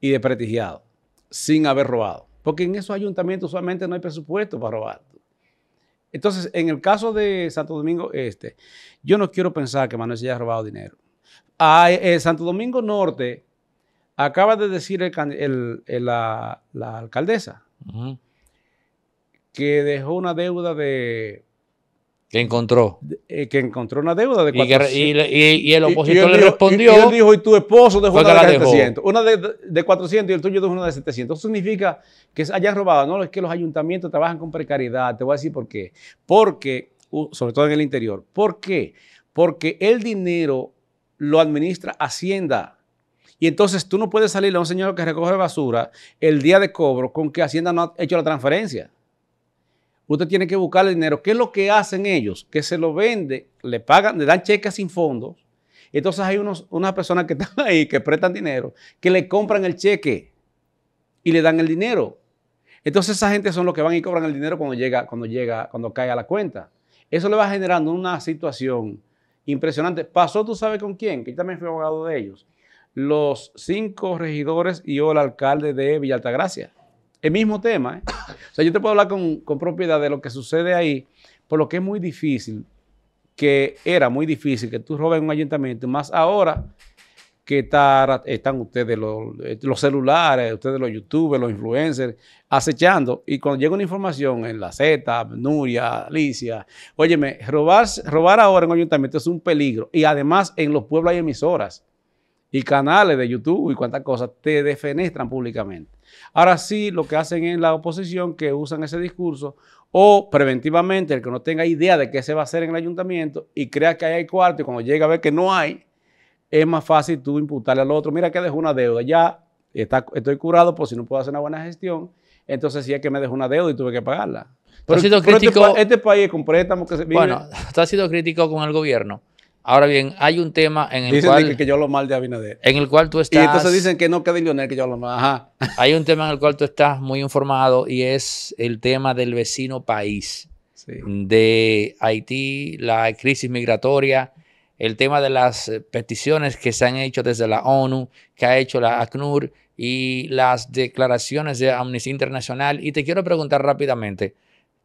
y desprestigiado, sin haber robado. Porque en esos ayuntamientos solamente no hay presupuesto para robar. Entonces, en el caso de Santo Domingo Este, yo no quiero pensar que Manuel se haya robado dinero. Ah, eh, eh, Santo Domingo Norte, acaba de decir la, alcaldesa que dejó una deuda de que encontró. Eh, que encontró una deuda de 400. Y, el opositor le respondió. Y, él dijo, y tu esposo dejó una de 700. Una de, 400 y el tuyo dejó una de 700. Eso significa que hayan robado. No, es que los ayuntamientos trabajan con precariedad. Te voy a decir por qué. Porque, sobre todo en el interior. ¿Por qué? Porque el dinero lo administra Hacienda. Y entonces tú no puedes salir a un señor que recoge basura el día de cobro con que Hacienda no ha hecho la transferencia. Usted tiene que buscar el dinero. ¿Qué es lo que hacen ellos? Que se lo vende, le pagan, le dan cheques sin fondos. Entonces hay unas personas que están ahí, que prestan dinero, que le compran el cheque y le dan el dinero. Entonces esa gente son los que van y cobran el dinero cuando llega, cuando llega, cuando cae a la cuenta. Eso le va generando una situación impresionante. Pasó, tú sabes con quién, que yo también fui abogado de ellos. Los cinco regidores y yo el alcalde de Villa el mismo tema. ¿eh? O sea, yo te puedo hablar con, propiedad de lo que sucede ahí, por lo que es muy difícil, que era muy difícil que tú robes un ayuntamiento, más ahora que están ustedes eh, los, celulares, ustedes los youtubers, los influencers, acechando. Y cuando llega una información en la Z, Nuria, Alicia, óyeme, robar, robar ahora en un ayuntamiento es un peligro. Y además en los pueblos hay emisoras y canales de YouTube y cuántas cosas te defenestran públicamente. Ahora sí, lo que hacen en la oposición, que usan ese discurso, o preventivamente, el que no tenga idea de qué se va a hacer en el ayuntamiento y crea que ahí hay cuarto y cuando llega a ver que no hay, es más fácil tú imputarle al otro, mira que dejó una deuda, ya estoy curado por pues si no puedo hacer una buena gestión, entonces sí es que me dejó una deuda y tuve que pagarla. Pero, sido este crítico, este, país con préstamos que se Bueno, tú has sido crítico con el gobierno Ahora bien, hay un tema en el cual... que, yo lo mal de En el cual tú estás... Y entonces dicen que no, queda que yo lo Ajá. Hay un tema en el cual tú estás muy informado y es el tema del vecino país. Sí. De Haití, la crisis migratoria, el tema de las peticiones que se han hecho desde la ONU, que ha hecho la ACNUR y las declaraciones de Amnistía Internacional. Y te quiero preguntar rápidamente,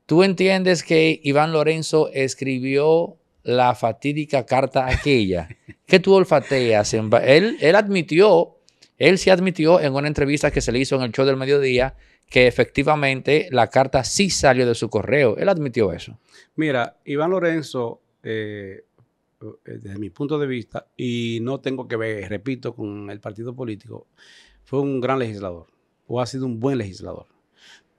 ¿tú entiendes que Iván Lorenzo escribió la fatídica carta aquella. que tú olfateas? Él, él admitió, él se admitió en una entrevista que se le hizo en el show del mediodía que efectivamente la carta sí salió de su correo. Él admitió eso. Mira, Iván Lorenzo, eh, eh, desde mi punto de vista, y no tengo que ver, repito, con el partido político, fue un gran legislador o ha sido un buen legislador,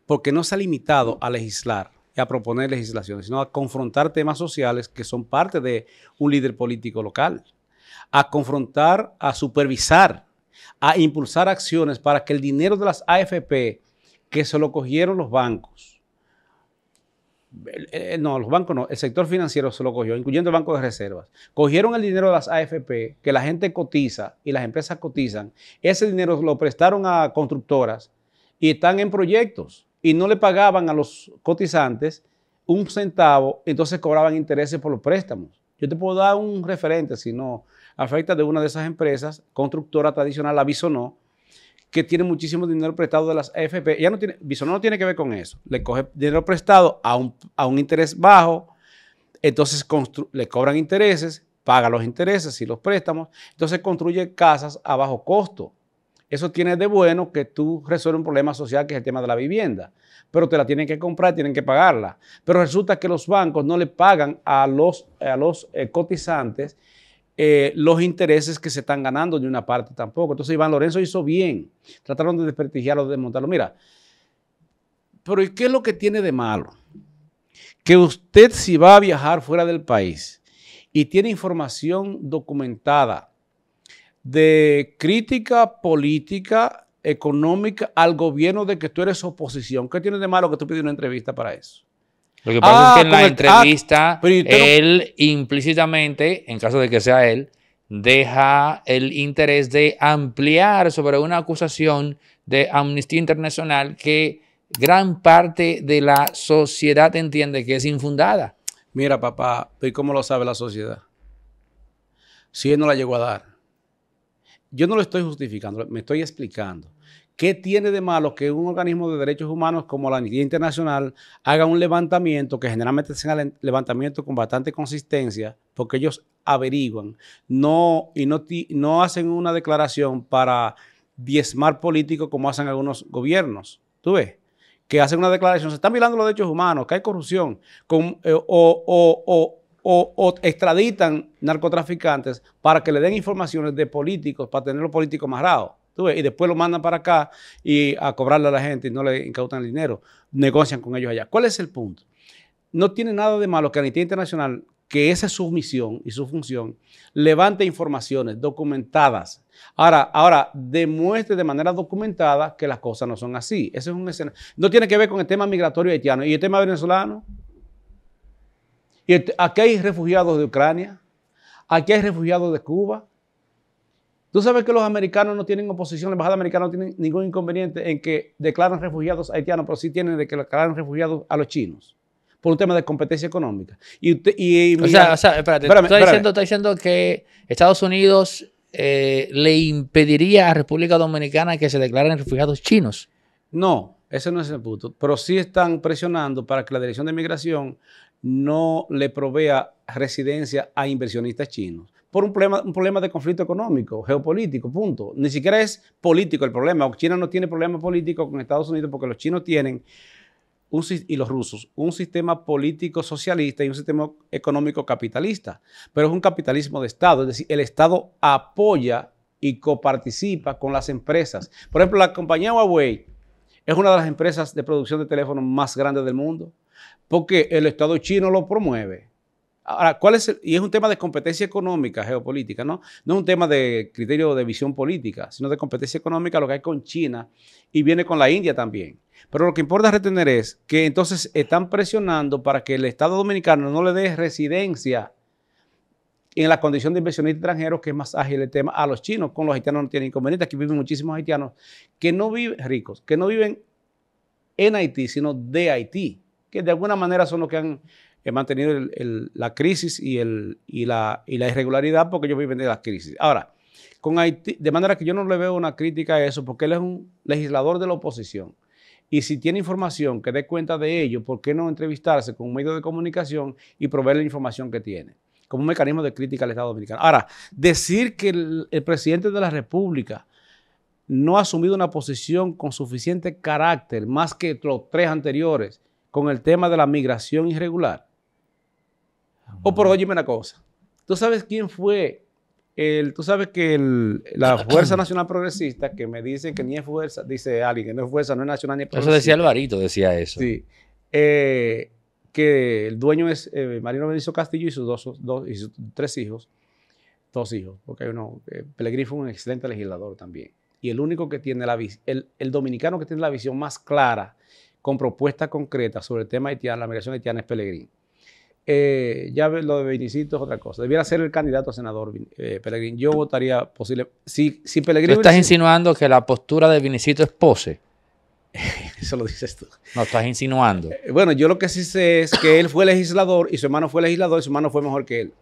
porque no se ha limitado a legislar a proponer legislaciones, sino a confrontar temas sociales que son parte de un líder político local, a confrontar, a supervisar, a impulsar acciones para que el dinero de las AFP que se lo cogieron los bancos, no, los bancos no, el sector financiero se lo cogió, incluyendo el Banco de Reservas. Cogieron el dinero de las AFP, que la gente cotiza y las empresas cotizan. Ese dinero lo prestaron a constructoras y están en proyectos y no le pagaban a los cotizantes un centavo, entonces cobraban intereses por los préstamos. Yo te puedo dar un referente, si no, afecta de una de esas empresas, constructora tradicional, la Bisonó, que tiene muchísimo dinero prestado de las AFP. ya no tiene, Bisonó no tiene que ver con eso. Le coge dinero prestado a un, a un interés bajo, entonces le cobran intereses, paga los intereses y los préstamos, entonces construye casas a bajo costo. Eso tiene de bueno que tú resuelves un problema social que es el tema de la vivienda, pero te la tienen que comprar, tienen que pagarla. Pero resulta que los bancos no le pagan a los, los eh, cotizantes eh, los intereses que se están ganando de una parte tampoco. Entonces Iván Lorenzo hizo bien, trataron de desprestigiarlo, de desmontarlo. Mira, pero ¿y qué es lo que tiene de malo? Que usted si va a viajar fuera del país y tiene información documentada, de crítica política, económica al gobierno de que tú eres oposición. ¿Qué tiene de malo que tú pides una entrevista para eso? Lo que pasa es que en ah, la entrevista, ah, él implícitamente, en caso de que sea él, deja el interés de ampliar sobre una acusación de Amnistía Internacional que gran parte de la sociedad entiende que es infundada. Mira, papá, ¿y cómo lo sabe la sociedad? Si él no la llegó a dar yo no lo estoy justificando, me estoy explicando. ¿Qué tiene de malo que un organismo de derechos humanos como la Amnistía Internacional haga un levantamiento, que generalmente un levantamiento con bastante consistencia, porque ellos averiguan, no, y no, hacen una declaración para diezmar políticos como hacen algunos gobiernos? ¿Tú ves? Que hacen una declaración, se están violando los derechos humanos, que hay corrupción, eh, o o, extraditan narcotraficantes para que le den informaciones de políticos, para tener los políticos más ¿tú Y después lo mandan para acá y a cobrarle a la gente y no le incautan el dinero. Negocian con ellos allá. ¿Cuál es el punto? No tiene nada de malo que Amnistía Internacional, que esa es su misión y su función, levante informaciones documentadas. Ahora, ahora demuestre de manera documentada que las cosas no son así. Ese es un escenario. No tiene que ver con el tema migratorio haitiano y el tema venezolano. Y este, aquí hay refugiados de Ucrania, aquí hay refugiados de Cuba. Tú sabes que los americanos no tienen oposición, la embajada americana no tiene ningún inconveniente en que declaren refugiados haitianos, pero sí tienen de que declaran refugiados a los chinos por un tema de competencia económica. Y, y, o, sea, espérate, diciendo, que Estados Unidos eh, le impediría a República Dominicana que se declaren refugiados chinos. No, ese no es el punto. Pero sí están presionando para que la Dirección de Migración no le provea residencia a inversionistas chinos por un problema, un problema de conflicto económico, geopolítico, punto. Ni siquiera es político el problema. China no tiene problema político con Estados Unidos porque los chinos tienen, un, y los rusos, un sistema político socialista y un sistema económico capitalista. Pero es un capitalismo de Estado, es decir, el Estado apoya y coparticipa con las empresas. Por ejemplo, la compañía Huawei es una de las empresas de producción de teléfonos más grandes del mundo porque el Estado chino lo promueve. Ahora, ¿cuál es y es un tema de competencia económica, geopolítica, ¿no? No es un tema de criterio de visión política, sino de competencia económica, lo que hay con China y viene con la India también. Pero lo que importa retener es que entonces están presionando para que el Estado dominicano no le dé residencia en la condición de inversionistas extranjeros, que es más ágil el tema, a los chinos, con los haitianos no tienen inconvenientes, que viven muchísimos haitianos que no viven ricos, que no viven en Haití, sino de Haití que de alguna manera son los que han eh, mantenido la crisis y, la, irregularidad, porque ellos viven de las crisis. Ahora, con de manera que yo no le veo una crítica a eso, porque él es un legislador de la oposición. Y si tiene información que dé cuenta de ello, ¿por qué no entrevistarse con un medio de comunicación y proveer la información que tiene? Como un mecanismo de crítica al Estado Dominicano. Ahora, decir que el presidente de la República no ha asumido una posición con suficiente carácter, más que los tres anteriores, con el tema de la migración irregular. O por óyeme una cosa. ¿Tú sabes quién fue el, tú sabes que el, la Fuerza Nacional Progresista, que me dicen que ni es fuerza, dice alguien que no es fuerza, no es nacional ni es progresista. Eso decía Alvarito, decía eso. Sí. Eh, que el dueño es Mariano eh, Marino Benicio Castillo y sus, dos, dos y sus tres hijos, dos hijos, porque hay uno, eh, fue un excelente legislador también. Y el único que tiene la visión, el dominicano que tiene la visión más clara con propuestas concretas sobre el tema haitiano, la migración haitiana es Pellegrín. Eh, ya lo de Vinicito es otra cosa. Debiera ser el candidato a senador eh, Yo votaría posible. Si, si Pellegrín. ¿Tú estás insinuando que la postura de Vinicito es pose? Eso lo dices tú. No, estás insinuando. Eh, bueno, yo lo que sí sé es que él fue legislador y su hermano fue legislador y su hermano fue mejor que él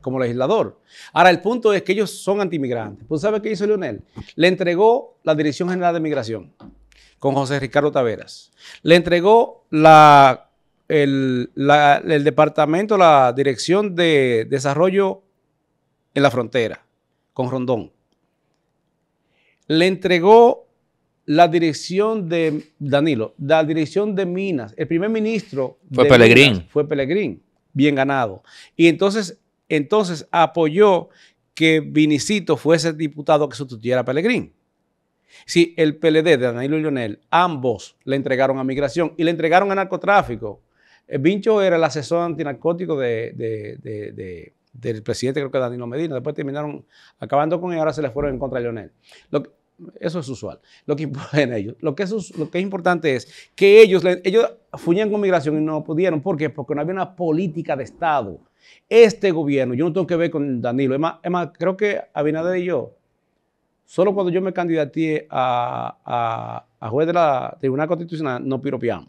como legislador. Ahora, el punto es que ellos son antimigrantes. ¿Tú pues, sabes qué hizo Leonel? Le entregó la Dirección General de Migración con José Ricardo Taveras. Le entregó el, departamento, la dirección de desarrollo en la frontera con Rondón. Le entregó la dirección de Danilo, la dirección de Minas. El primer ministro fue Pelegrín. fue Pelegrín, bien ganado. Y entonces, entonces apoyó que Vinicito fuese diputado que sustituyera a Pelegrín. Si el PLD de Danilo y Leonel, ambos le entregaron a migración y le entregaron a narcotráfico. Eh, Vincho era el asesor antinarcótico del presidente, creo que Danilo Medina. Después terminaron acabando con él ahora se le fueron en contra a Leonel. eso es usual. Lo que, en ellos. Lo, que es, lo que es importante es que ellos, ellos con migración y no pudieron. ¿Por qué? Porque no había una política de Estado. Este gobierno, yo no tengo que ver con Danilo. es más creo que Abinader y yo Solo cuando yo me candidaté a, juez de la Tribunal Constitucional nos piropeamos,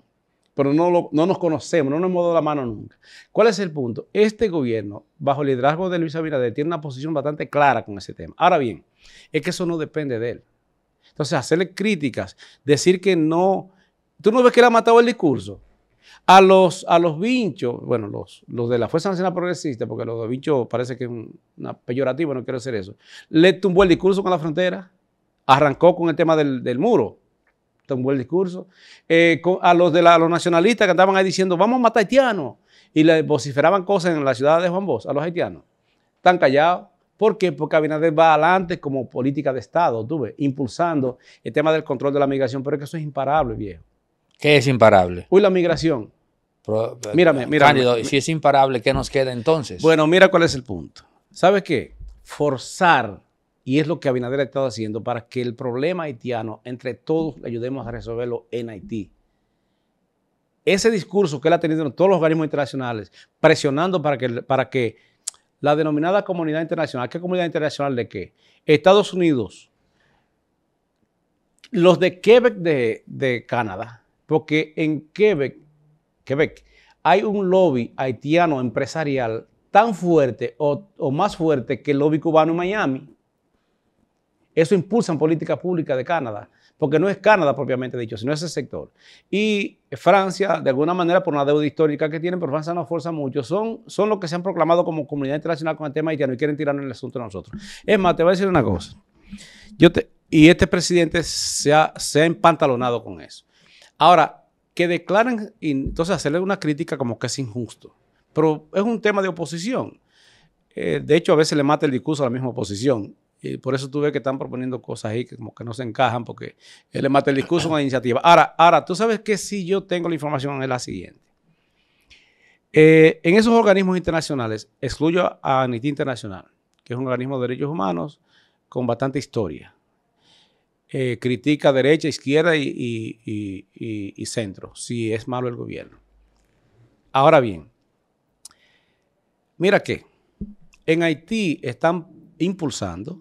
pero no, no nos conocemos, no nos hemos dado la mano nunca. ¿Cuál es el punto? Este gobierno, bajo el liderazgo de Luis Abinader, tiene una posición bastante clara con ese tema. Ahora bien, es que eso no depende de él. Entonces, hacerle críticas, decir que no... ¿Tú no ves que le ha matado el discurso? A los, a los vinchos, bueno, los, los de la Fuerza Nacional Progresista, porque los de parece que es una peyorativa, no quiero hacer eso, le tumbó el discurso con la frontera, arrancó con el tema del, muro, tumbó el discurso. Eh, a los de los nacionalistas que estaban ahí diciendo, vamos a matar haitianos, y le vociferaban cosas en la ciudad de Juan Bos, a los haitianos. Están callados. ¿Por qué? Porque Abinader va adelante como política de Estado, tuve impulsando el tema del control de la migración, pero es que eso es imparable, viejo. ¿Qué es imparable? Uy, la migración. mírame, mírame. si es imparable, ¿qué nos queda entonces? Bueno, mira cuál es el punto. ¿Sabes qué? Forzar, y es lo que Abinader ha estado haciendo, para que el problema haitiano, entre todos, le ayudemos a resolverlo en Haití. Ese discurso que él ha tenido en todos los organismos internacionales, presionando para que, para que la denominada comunidad internacional, ¿qué comunidad internacional de qué? Estados Unidos, los de Quebec de Canadá, porque en Quebec, Quebec hay un lobby haitiano empresarial tan fuerte o, más fuerte que el lobby cubano en Miami. Eso impulsa en política pública de Canadá, porque no es Canadá propiamente dicho, sino ese sector. Y Francia, de alguna manera, por una deuda histórica que tienen, pero Francia no fuerza mucho, son, son los que se han proclamado como comunidad internacional con el tema haitiano y quieren tirarnos el asunto a nosotros. Es más, te voy a decir una cosa. Yo te, y este presidente se ha empantalonado con eso. Ahora, que declaran, entonces hacerle una crítica como que es injusto. Pero es un tema de oposición. Eh, de hecho, a veces le mata el discurso a la misma oposición. Y por eso tú ves que están proponiendo cosas ahí que como que no se encajan porque le mata el discurso a una iniciativa. Ahora, ahora, tú sabes que si yo tengo la información es la siguiente. Eh, en esos organismos internacionales, excluyo a Amnistía Internacional, que es un organismo de derechos humanos con bastante historia. Eh, critica derecha, izquierda y, centro, si es malo el gobierno. Ahora bien, mira que en Haití están impulsando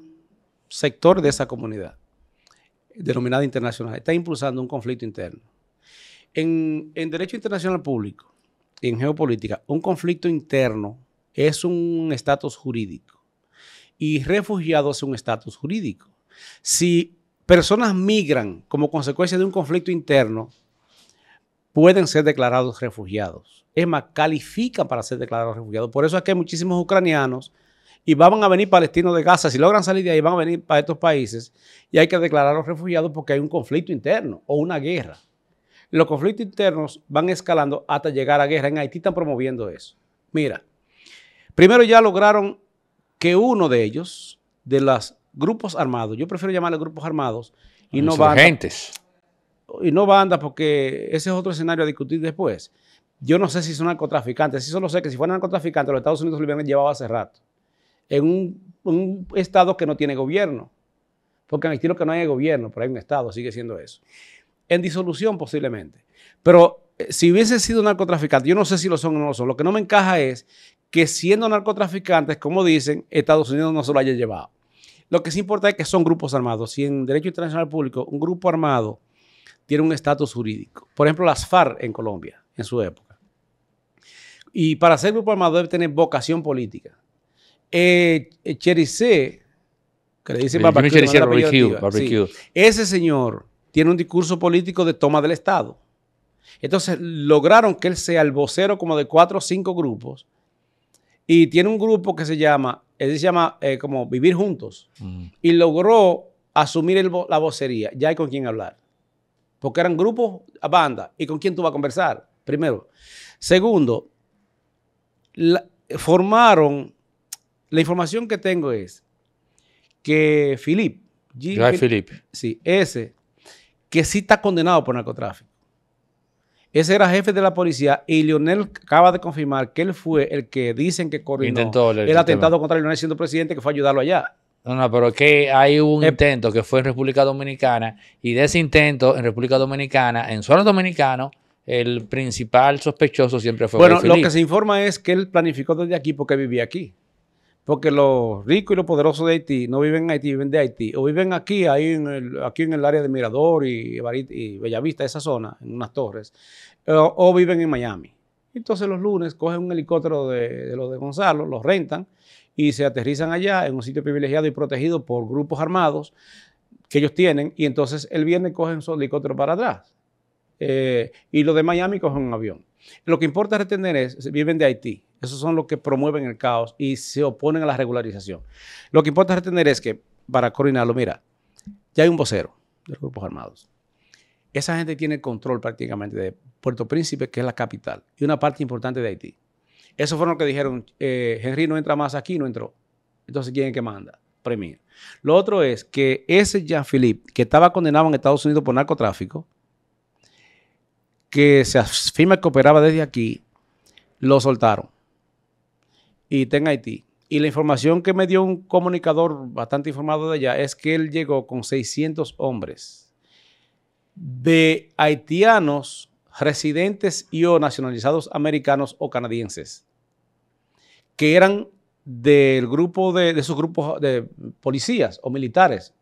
sector de esa comunidad, denominada internacional, está impulsando un conflicto interno. En, derecho internacional público, en geopolítica, un conflicto interno es un estatus jurídico y refugiado es un estatus jurídico. Si personas migran como consecuencia de un conflicto interno, pueden ser declarados refugiados. Es más, califican para ser declarados refugiados. Por eso es que hay muchísimos ucranianos y van a venir palestinos de Gaza. Si logran salir de ahí, van a venir para estos países y hay que declararlos refugiados porque hay un conflicto interno o una guerra. Los conflictos internos van escalando hasta llegar a guerra. En Haití están promoviendo eso. Mira, primero ya lograron que uno de ellos, de las grupos armados. Yo prefiero llamarle grupos armados y no bandas. Y no bandas porque ese es otro escenario a discutir después. Yo no sé si son narcotraficantes, sí solo sé que si fueran narcotraficantes los Estados Unidos lo hubieran llevado hace rato. En un, estado que no tiene gobierno. Porque en el que no hay gobierno, pero hay un estado, sigue siendo eso. En disolución posiblemente. Pero eh, si hubiese sido narcotraficante, yo no sé si lo son o no lo son. Lo que no me encaja es que siendo narcotraficantes, como dicen, Estados Unidos no se lo haya llevado. Lo que sí importa es que son grupos armados. Si en Derecho Internacional Público un grupo armado tiene un estatus jurídico, por ejemplo las FARC en Colombia, en su época. Y para ser grupo armado debe tener vocación política. Eh, eh que le dice Ese señor tiene un discurso político de toma del Estado. Entonces lograron que él sea el vocero como de cuatro o cinco grupos y tiene un grupo que se llama él se llama eh, como Vivir Juntos, mm. y logró asumir la vocería. Ya hay con quién hablar. Porque eran grupos, banda y con quién tú vas a conversar, primero. Segundo, formaron, la información que tengo es que Philip, G. Philip, sí, ese, que sí está condenado por narcotráfico. Ese era jefe de la policía y Lionel acaba de confirmar que él fue el que dicen que coordinó el, atentado contra Lionel siendo presidente que fue a ayudarlo allá. No, no, pero que hay un eh, intento que fue en República Dominicana y de ese intento en República Dominicana, en suelo dominicano, el principal sospechoso siempre fue. Bueno, lo que se informa es que él planificó desde aquí porque vivía aquí. Porque los ricos y los poderosos de Haití no viven en Haití, viven de Haití. O viven aquí, ahí en el, aquí en el área de Mirador y, y Bellavista, esa zona, en unas torres. Eh, o, viven en Miami. Entonces los lunes cogen un helicóptero de, los de Gonzalo, los rentan y se aterrizan allá en un sitio privilegiado y protegido por grupos armados que ellos tienen. Y entonces el viernes cogen su helicóptero para atrás. Eh, y los de Miami cogen un avión. Lo que importa retener es, viven de Haití. Esos son los que promueven el caos y se oponen a la regularización. Lo que importa retener es que, para coordinarlo, mira, ya hay un vocero de los grupos armados. Esa gente tiene control prácticamente de Puerto Príncipe, que es la capital, y una parte importante de Haití. Eso fueron lo que dijeron, eh, Henry no entra más aquí, no entró. Entonces, ¿quién es que manda? Premier. Lo otro es que ese Jean-Philippe, que estaba condenado en Estados Unidos por narcotráfico, que se afirma que operaba desde aquí, lo soltaron y Haití. Y la información que me dio un comunicador bastante informado de allá es que él llegó con 600 hombres de haitianos residentes y o nacionalizados americanos o canadienses, que eran del grupo de, de esos grupos de policías o militares,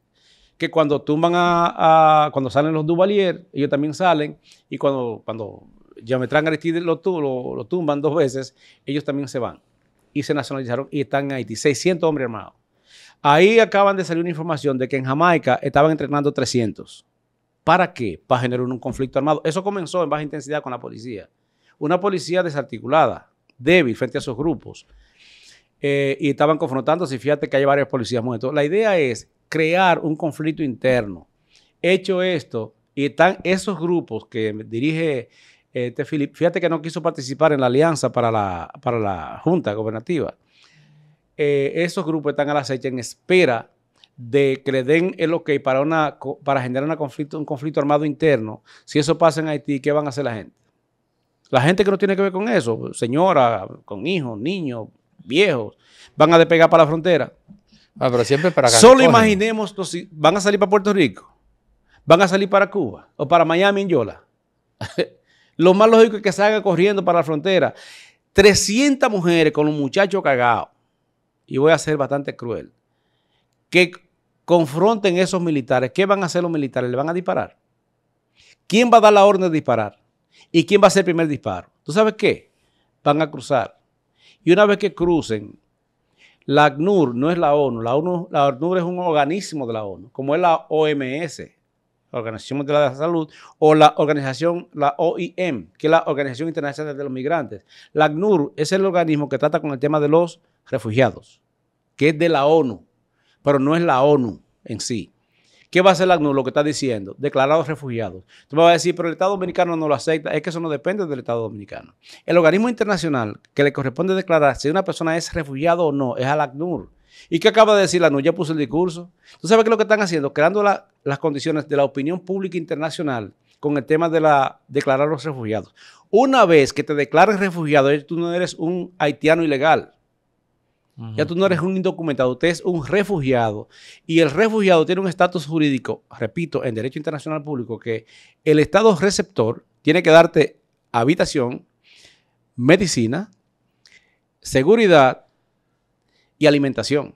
que cuando tumban a, cuando salen los Duvalier, ellos también salen, y cuando, cuando traen Aristide lo, lo, lo tumban dos veces, ellos también se van y se nacionalizaron y están en Haití. 600 hombres armados. Ahí acaban de salir una información de que en Jamaica estaban entrenando 300. ¿Para qué? Para generar un conflicto armado. Eso comenzó en baja intensidad con la policía. Una policía desarticulada, débil frente a esos grupos. Eh, y estaban confrontándose fíjate que hay varios policías muertos. La idea es crear un conflicto interno. Hecho esto, y están esos grupos que dirige este, fíjate que no quiso participar en la alianza para la, la Junta Gobernativa. Eh, esos grupos están a la acecha en espera de que le den el ok para, una, para generar conflicto, un conflicto armado interno. Si eso pasa en Haití, ¿qué van a hacer la gente? La gente que no tiene que ver con eso, señora, con hijos, niños, viejos, van a despegar para la frontera. Ah, pero siempre para Solo imaginemos, van a salir para Puerto Rico, van a salir para Cuba o para Miami en Yola. Lo más lógico es que salgan corriendo para la frontera. 300 mujeres con un muchacho cagado, y voy a ser bastante cruel, que confronten esos militares. ¿Qué van a hacer los militares? ¿Le van a disparar? ¿Quién va a dar la orden de disparar? ¿Y quién va a hacer el primer disparo? ¿Tú sabes qué? Van a cruzar. Y una vez que crucen, la ACNUR no es la ONU, la, ONU, la ACNUR es un organismo de la ONU, como es la OMS, Organización Organización de la Salud, o la organización, la OIM, que es la Organización Internacional de los Migrantes. La ACNUR es el organismo que trata con el tema de los refugiados, que es de la ONU, pero no es la ONU en sí. ¿Qué va a hacer la ACNUR? Lo que está diciendo, declarados refugiados. Tú me vas a decir, pero el Estado Dominicano no lo acepta. Es que eso no depende del Estado Dominicano. El organismo internacional que le corresponde declarar si una persona es refugiado o no es a la ACNUR. ¿Y qué acaba de decir la Ya puso el discurso. ¿Tú sabes qué es lo que están haciendo? Creando las condiciones de la opinión pública internacional con el tema de la, declarar a los refugiados. Una vez que te declares refugiado, tú no eres un haitiano ilegal. Ya tú no eres un indocumentado, usted es un refugiado. Y el refugiado tiene un estatus jurídico, repito, en derecho internacional público, que el Estado receptor tiene que darte habitación, medicina, seguridad y alimentación.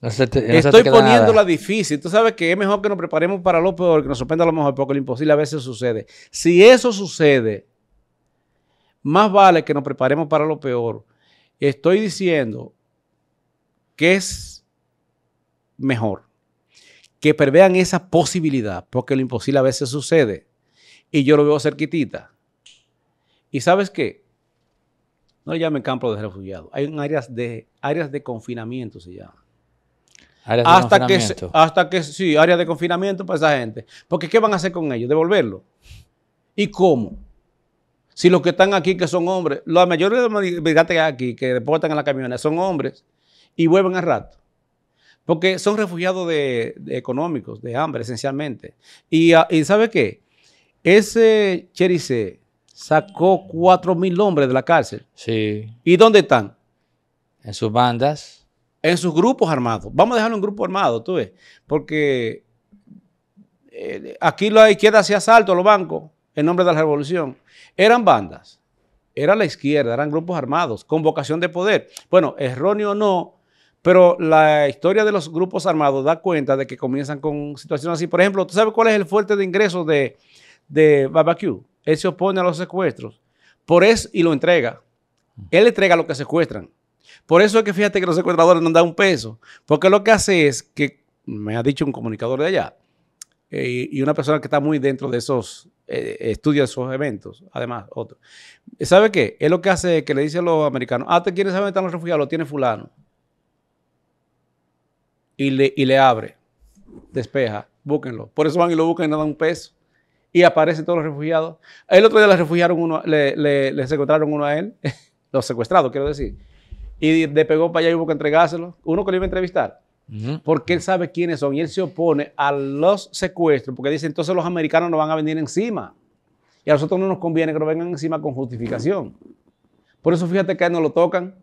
Estoy poniéndola la difícil. Tú sabes que es mejor que nos preparemos para lo peor, que nos sorprenda lo mejor, porque lo imposible a veces sucede. Si eso sucede, más vale que nos preparemos para lo peor. Estoy diciendo que es mejor que pervean esa posibilidad, porque lo imposible a veces sucede. Y yo lo veo cerquitita. ¿Y sabes qué? no llamen campo de refugiados, hay áreas de, áreas de confinamiento, se llama. Áreas de hasta confinamiento. que hasta que sí, áreas de confinamiento para esa gente. Porque ¿qué van a hacer con ellos? Devolverlo. ¿Y cómo? Si los que están aquí, que son hombres, la mayoría de los migrantes que hay aquí, que deportan en la camioneta, son hombres y vuelven al rato. Porque son refugiados de, económicos, de hambre, esencialmente. Y, ah, y ¿sabe qué? Ese Cherise, sacó cuatro mil hombres de la cárcel. Sí. ¿Y dónde están? En sus bandas. En sus grupos armados. Vamos a dejarlo en grupo armado, tú ves. Porque eh, aquí la izquierda hacía asalto a los bancos en nombre de la revolución. Eran bandas. Era la izquierda, eran grupos armados, con vocación de poder. Bueno, erróneo o no, pero la historia de los grupos armados da cuenta de que comienzan con situaciones así. Por ejemplo, ¿tú sabes cuál es el fuerte de ingresos de, de Barbecue? Él se opone a los secuestros. Por eso, y lo entrega. Él entrega lo que secuestran. Por eso es que fíjate que los secuestradores no dan un peso. Porque lo que hace es que, me ha dicho un comunicador de allá, eh, y una persona que está muy dentro de esos, eh, estudios de esos eventos, además, otro. ¿Sabe qué? Él lo que hace es que le dice a los americanos, ah, ¿te quieres saber dónde están los refugiados? Lo tiene fulano. Y le, y le abre, despeja, búsquenlo. Por eso van y lo buscan y no dan un peso y aparecen todos los refugiados. El otro día le refugiaron uno, le, le, uno a él, los secuestrados, quiero decir. Y le pegó para allá y hubo que entregárselo. Uno que lo iba a entrevistar. Porque él sabe quiénes son y él se opone a los secuestros, porque dice entonces los americanos nos van a venir encima y a nosotros no nos conviene que nos vengan encima con justificación. Por eso fíjate que a él no lo tocan.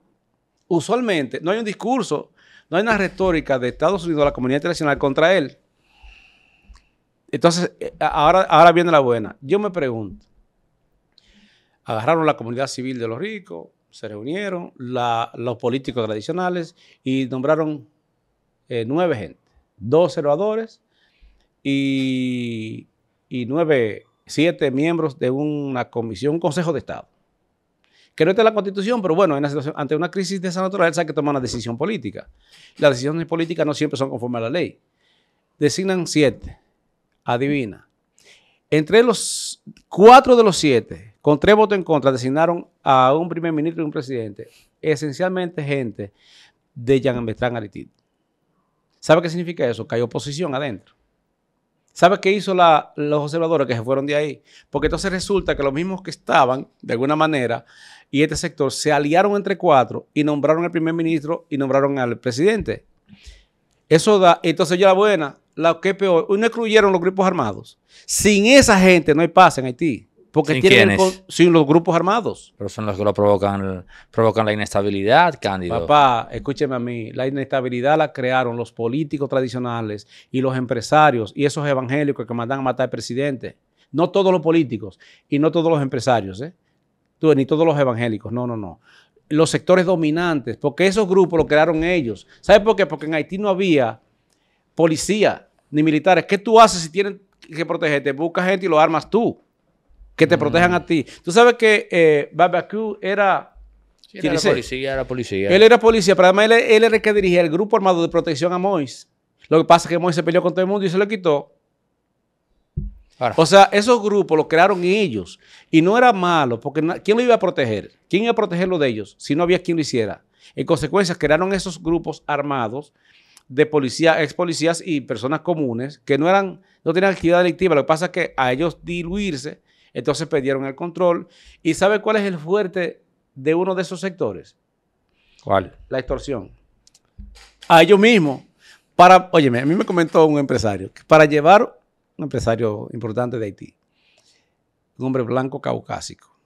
Usualmente no hay un discurso, no hay una retórica de Estados Unidos, la comunidad internacional contra él, entonces, eh, ahora, ahora viene la buena. Yo me pregunto, agarraron la comunidad civil de los ricos, se reunieron los políticos tradicionales y nombraron eh, nueve gente, dos senadores y, nueve, siete miembros de una comisión, un consejo de Estado. Que no está en la constitución, pero bueno, ante una crisis de esa naturaleza hay que tomar una decisión política. Las decisiones políticas no siempre son conforme a la ley. Designan siete Adivina. Entre los cuatro de los siete, con tres votos en contra, designaron a un primer ministro y un presidente, esencialmente gente de Jean Bertrand Aritid. ¿Sabe qué significa eso? Que hay oposición adentro. ¿Sabe qué hizo los observadores que se fueron de ahí? Porque entonces resulta que los mismos que estaban, de alguna manera, y este sector, se aliaron entre cuatro y nombraron al primer ministro y nombraron al presidente. Eso da, entonces ya la buena, la que peor, uno excluyeron los grupos armados. Sin esa gente no hay paz en Haití. Porque ¿Sin tienen sin los grupos armados. Pero son los que lo provocan, provocan la inestabilidad, Cándido. Papá, escúcheme a mí. La inestabilidad la crearon los políticos tradicionales y los empresarios y esos evangélicos que mandan a matar al presidente. No todos los políticos y no todos los empresarios, ¿eh? Tú, ni todos los evangélicos. No, no, no los sectores dominantes, porque esos grupos lo crearon ellos. ¿Sabes por qué? Porque en Haití no había policía ni militares. ¿Qué tú haces si tienen que protegerte? Busca gente y lo armas tú, que te mm. protejan a ti. Tú sabes que eh, era... era policía, era policía. Él era policía, pero además él, era el que dirigía el grupo armado de protección a Mois. Lo que pasa es que Mois se peleó con todo el mundo y se lo quitó. O sea, esos grupos los crearon ellos. Y no era malo, porque ¿quién lo iba a proteger? ¿Quién iba a protegerlo de ellos si no había quien lo hiciera? En consecuencia, crearon esos grupos armados de policías, ex policías y personas comunes que no, eran, no tenían actividad delictiva. Lo que pasa es que a ellos diluirse, entonces perdieron el control. ¿Y sabe cuál es el fuerte de uno de esos sectores? ¿Cuál? La extorsión. A ellos mismos. Para, óyeme, a mí me comentó un empresario, para llevar, un empresario importante de Haití, un hombre blanco caucásico,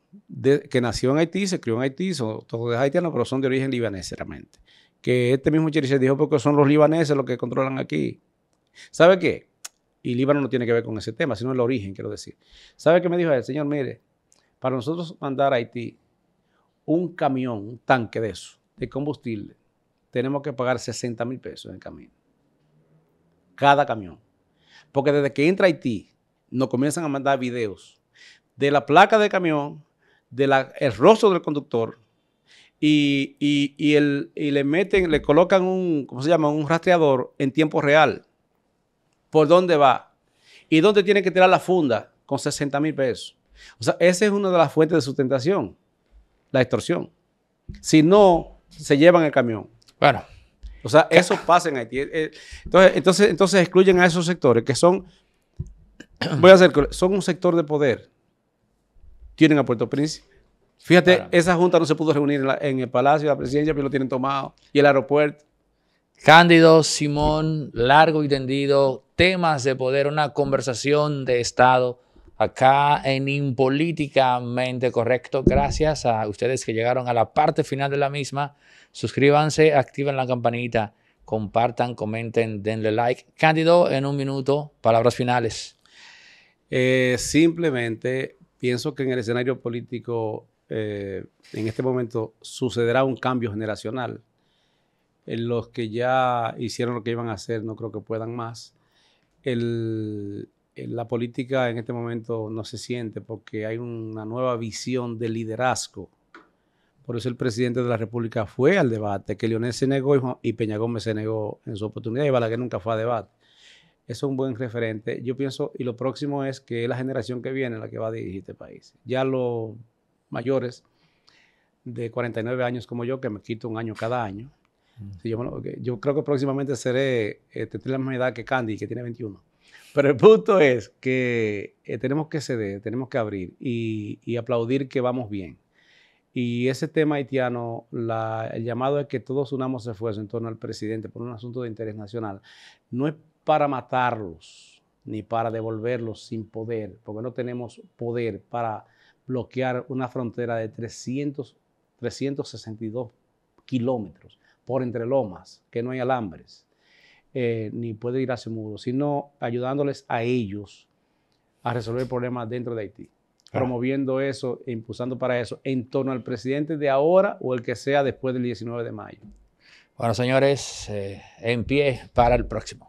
que nació en Haití, se crió en Haití, son todos haitianos, pero son de origen libanés realmente. Que este mismo se dijo, porque son los libaneses los que controlan aquí. ¿Sabe qué? Y Líbano no tiene que ver con ese tema, sino el origen, quiero decir. ¿Sabe qué me dijo el Señor, mire, para nosotros mandar a Haití un camión, un tanque de eso, de combustible, tenemos que pagar 60 mil pesos en el camino. Cada camión. Porque desde que entra Haití, nos comienzan a mandar videos de la placa de camión, del rostro del conductor, y, el, y, le meten, le colocan un, ¿cómo se llama? Un rastreador en tiempo real. ¿Por dónde va? ¿Y dónde tiene que tirar la funda? Con 60 mil pesos. O sea, esa es una de las fuentes de sustentación, la extorsión. Si no, se llevan el camión. Bueno. O sea, eso pasa en Haití. Eh, entonces, entonces, entonces excluyen a esos sectores que son, voy a hacer, son un sector de poder tienen a Puerto Príncipe. Fíjate, esa junta no se pudo reunir en, el Palacio de la Presidencia, pero lo tienen tomado. Y el aeropuerto. Cándido, Simón, largo y tendido, temas de poder, una conversación de Estado acá en Impolíticamente Correcto. Gracias a ustedes que llegaron a la parte final de la misma. Suscríbanse, activen la campanita, compartan, comenten, denle like. Cándido, en un minuto, palabras finales. Eh, simplemente pienso que en el escenario político eh, en este momento sucederá un cambio generacional. En los que ya hicieron lo que iban a hacer no creo que puedan más. la política en este momento no se siente porque hay una nueva visión de liderazgo. Por eso el presidente de la República fue al debate, que Leonel se negó y, Peña Gómez se negó en su oportunidad y Balaguer nunca fue a debate es un buen referente. Yo pienso, y lo próximo es que es la generación que viene la que va a dirigir este país. Ya los mayores de 49 años como yo, que me quito un año cada año. yo, creo que próximamente seré, eh, la misma edad que Candy, que tiene 21. Pero el punto es que eh, tenemos que ceder, tenemos que abrir y, aplaudir que vamos bien. Y ese tema haitiano, la, el llamado es que todos unamos esfuerzos en torno al presidente por un asunto de interés nacional. No es para matarlos ni para devolverlos sin poder, porque no tenemos poder para bloquear una frontera de 300, 362 kilómetros por entre lomas, que no hay alambres, eh, ni puede ir a muro, sino ayudándoles a ellos a resolver problemas dentro de Haití, ah. promoviendo eso e impulsando para eso en torno al presidente de ahora o el que sea después del 19 de mayo. Bueno, señores, eh, en pie para el próximo.